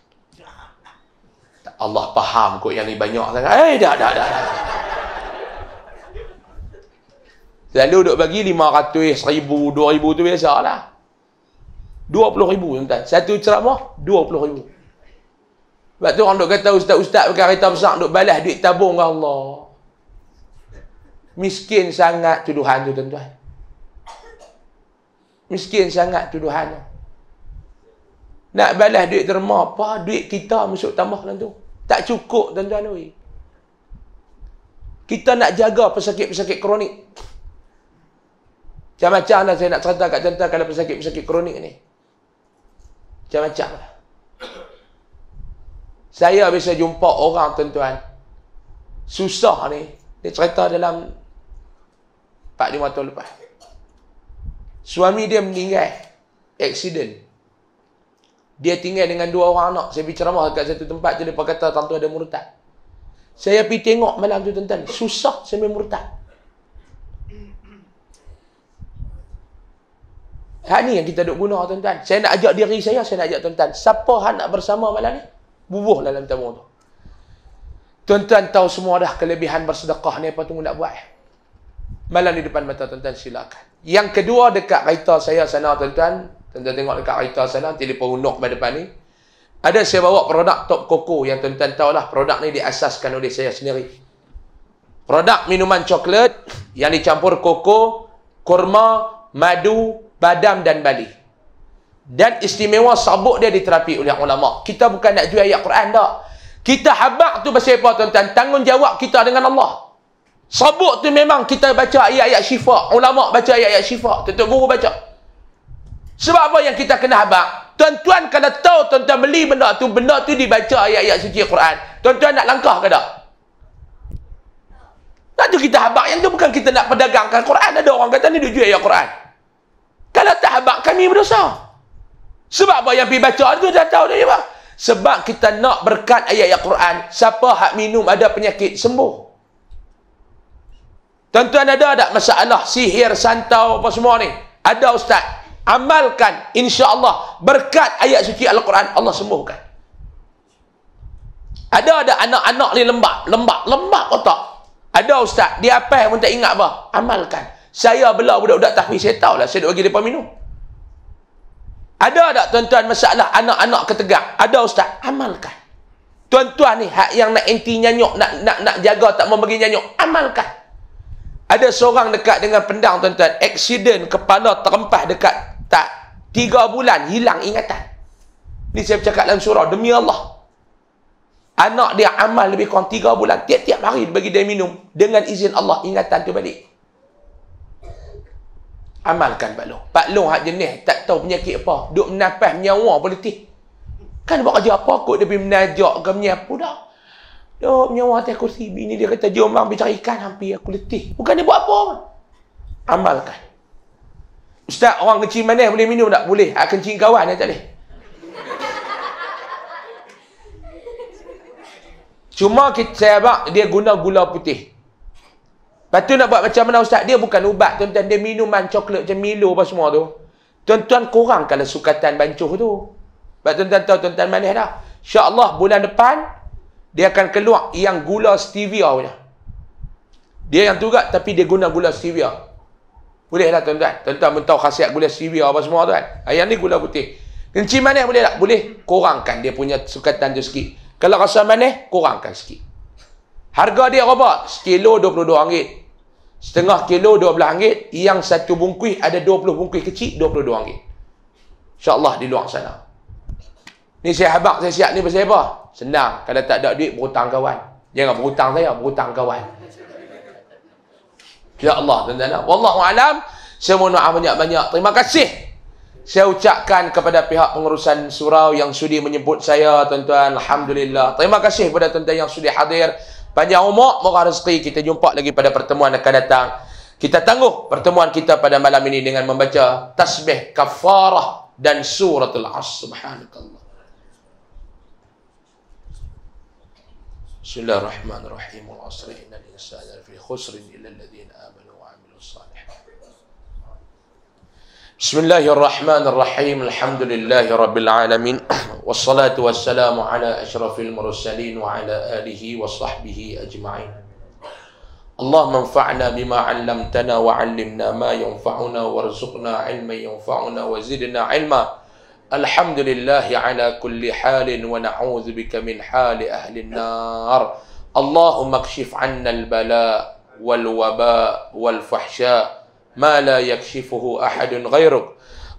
Allah faham kot yang ni banyak sangat. Eh, dah, dah, dah. dah. Lalu duk bagi seribu dua ribu tu biasalah. puluh ribu tuan-tuan. Satu ceramah, puluh ribu. Sebab tu orang duk kata ustaz-ustaz pakai kereta besar duk balas duit tabung ke Allah. Miskin sangat tuduhan tu tuan-tuan. Miskin sangat tuduhan tu. Nak balas duit derma apa, duit kita masuk tambah dalam tu. Tak cukup tuan-tuan ni. Kita nak jaga pesakit-pesakit kronik. Macam-macam lah saya nak cerita kat tuan-tuan kalau pesakit-pesakit kronik ni. Macam-macam lah. Saya biasa jumpa orang tuan-tuan. Susah ni. Dia cerita dalam 4-5 tahun lepas. Suami dia meninggal. Accident. Dia tinggal dengan dua orang anak. Saya bicara ceramah dekat satu tempat tu. Dia kata, Tantu ada murtad. Saya pergi tengok malam tu tuan-tuan. Susah sambil murtad. Hak ni yang kita duk guna tuan-tuan. Saya nak ajak diri saya, saya nak ajak tuan-tuan. Siapa hak nak bersama malam ni? Bubuh dalam tamu tu. Tuan-tuan tahu semua dah kelebihan bersedekah ni apa tunggu nak buat. Eh? Malam di depan mata tuan-tuan silakan. Yang kedua dekat kaitan saya sana tuan-tuan. Tuan-tuan tengok dekat kereta sana, telefon unok pada depan ni. Ada saya bawa produk Top koko yang tuan-tuan lah produk ni diasaskan oleh saya sendiri. Produk minuman coklat yang dicampur koko, kurma, madu, badam dan bali. Dan istimewa sabuk dia diterapi oleh ulama. Kita bukan nak jual ayat Quran tak. Kita habak tu pasal apa tuan-tuan? Tanggungjawab kita dengan Allah. Sabuk tu memang kita baca ayat-ayat syifa. Ulama baca ayat-ayat syifa. Tentu guru baca. Sebab apa yang kita kena habak? Tuan-tuan kena tahu tuan-tuan beli benda tu, benda tu dibaca ayat-ayat suci Quran. Tuan-tuan nak langkah ke tak? Nah tu kita habak yang tu bukan kita nak pedagangkan Quran. Ada orang kata ni duit jual ayat Quran. Kalau tak habak kami berdosa. Sebab apa yang pergi baca tu dah tahu dah ya Sebab kita nak berkat ayat-ayat Quran. Siapa hak minum ada penyakit sembuh. Tuan-tuan ada tak masalah sihir, santau apa semua ni? Ada ustaz amalkan Insya Allah berkat ayat suci al-Quran Allah sembuhkan. Ada ada anak-anak ni lembab, lembab, lembab otak. Ada ustaz, dia apa pun tak ingat apa. Amalkan. Saya bela budak-budak tahfiz saya tahulah saya duk bagi depa minum. Ada tak tuan-tuan masalah anak-anak ketegak? Ada ustaz, amalkan. Tuan-tuan ni hak yang nak anti nyanyuk, nak nak nak jaga tak mau bagi nyanyuk, amalkan. Ada seorang dekat dengan pendang tuan-tuan, accident kepala terempas dekat tak tiga bulan hilang ingatan ni saya cakap dalam surah demi Allah anak dia amal lebih kurang tiga bulan tiap-tiap hari bagi dia minum dengan izin Allah ingatan tu balik amalkan Pak Long Pak Long hak jenis tak tahu penyakit apa duduk menapas menyawa politik kan buat kerja apa kot dia pergi menajak ke menyapu dah duduk menyawa atas kursi bini dia kata jom lah, bang pergi ikan hampir aku letih bukan dia buat apa amalkan Ustaz, orang kencing mana? boleh minum tak? Boleh. Hak kencing kawan tak boleh. Cuma saya abang, dia guna gula putih. Lepas tu nak buat macam mana Ustaz? Dia bukan ubat, tuan-tuan. Dia minuman coklat macam Milo apa semua tu. Tuan-tuan kurangkanlah sukatan bancuh tu. Sebab tuan-tuan tahu tuan-tuan manis dah. InsyaAllah bulan depan, dia akan keluar yang gula stevia punya. Dia yang tugas tapi dia guna gula stevia. Bolehlah tuan-tuan. Tuan-tuan mentau khasiat gula siwi apa semua tuan. ayam ni gula putih. Kencing manis boleh tak? Boleh. Kurangkan dia punya sukatan tu sikit. Kalau rasa manis, kurangkan sikit. Harga dia berapa? Sekilo dua 22 Setengah kilo dua belah 12 Yang satu bungkui ada dua puluh bungkui kecil dua puluh dua 22 InsyaAllah di luar sana. Ni saya habak saya siap ni pasal apa? Senang. Kalau tak ada duit, berhutang kawan. Jangan berhutang saya, berhutang kawan. Ya Allah tuan-tuan. Wallahu alam. Saya mohon maaf banyak-banyak. Terima kasih. Saya ucapkan kepada pihak pengurusan surau yang sudi menyebut saya tuan-tuan. Alhamdulillah. Terima kasih kepada tuan-tuan yang sudi hadir. Panjang umur, moga rezeki kita jumpa lagi pada pertemuan akan datang. Kita tangguh pertemuan kita pada malam ini dengan membaca tasbih kafarah dan suratul as. Subhanakallah. بسم الله الرحمن الرحيم والعصر إن الإنسان في خسر إلا الذين آمنوا وعملوا الصالحات بسم الله الرحمن الرحيم الحمد لله رب العالمين والصلاة والسلام على أشرف المرسلين وعلى آله وصحبه أجمعين اللهم انفعنا بما علمتنا وعلمنا ما ينفعنا وارزقنا علما ينفعنا وزدنا علما الحمد لله على كل حال ونعوذ بك من حال أهل النار اللهم اكشف عنا البلاء والوباء والفحشاء ما لا يكشفه أحد غيرك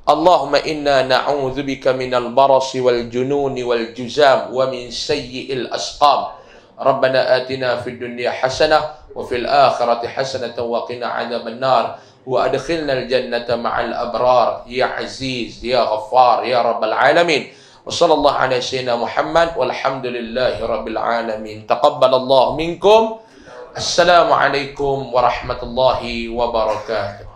اللهم إنا نعوذ بك من البرص والجنون والجزام ومن سيء الأسقام ربنا آتنا في الدنيا حسنة وفي الآخرة حسنة وقنا عذاب النار وأدخلنا الجنة مع الأبرار يا عزيز يا غفار يا رب العالمين وصلى الله على سيدنا محمد والحمد لله رب العالمين تقبل الله منكم السلام عليكم ورحمة الله وبركاته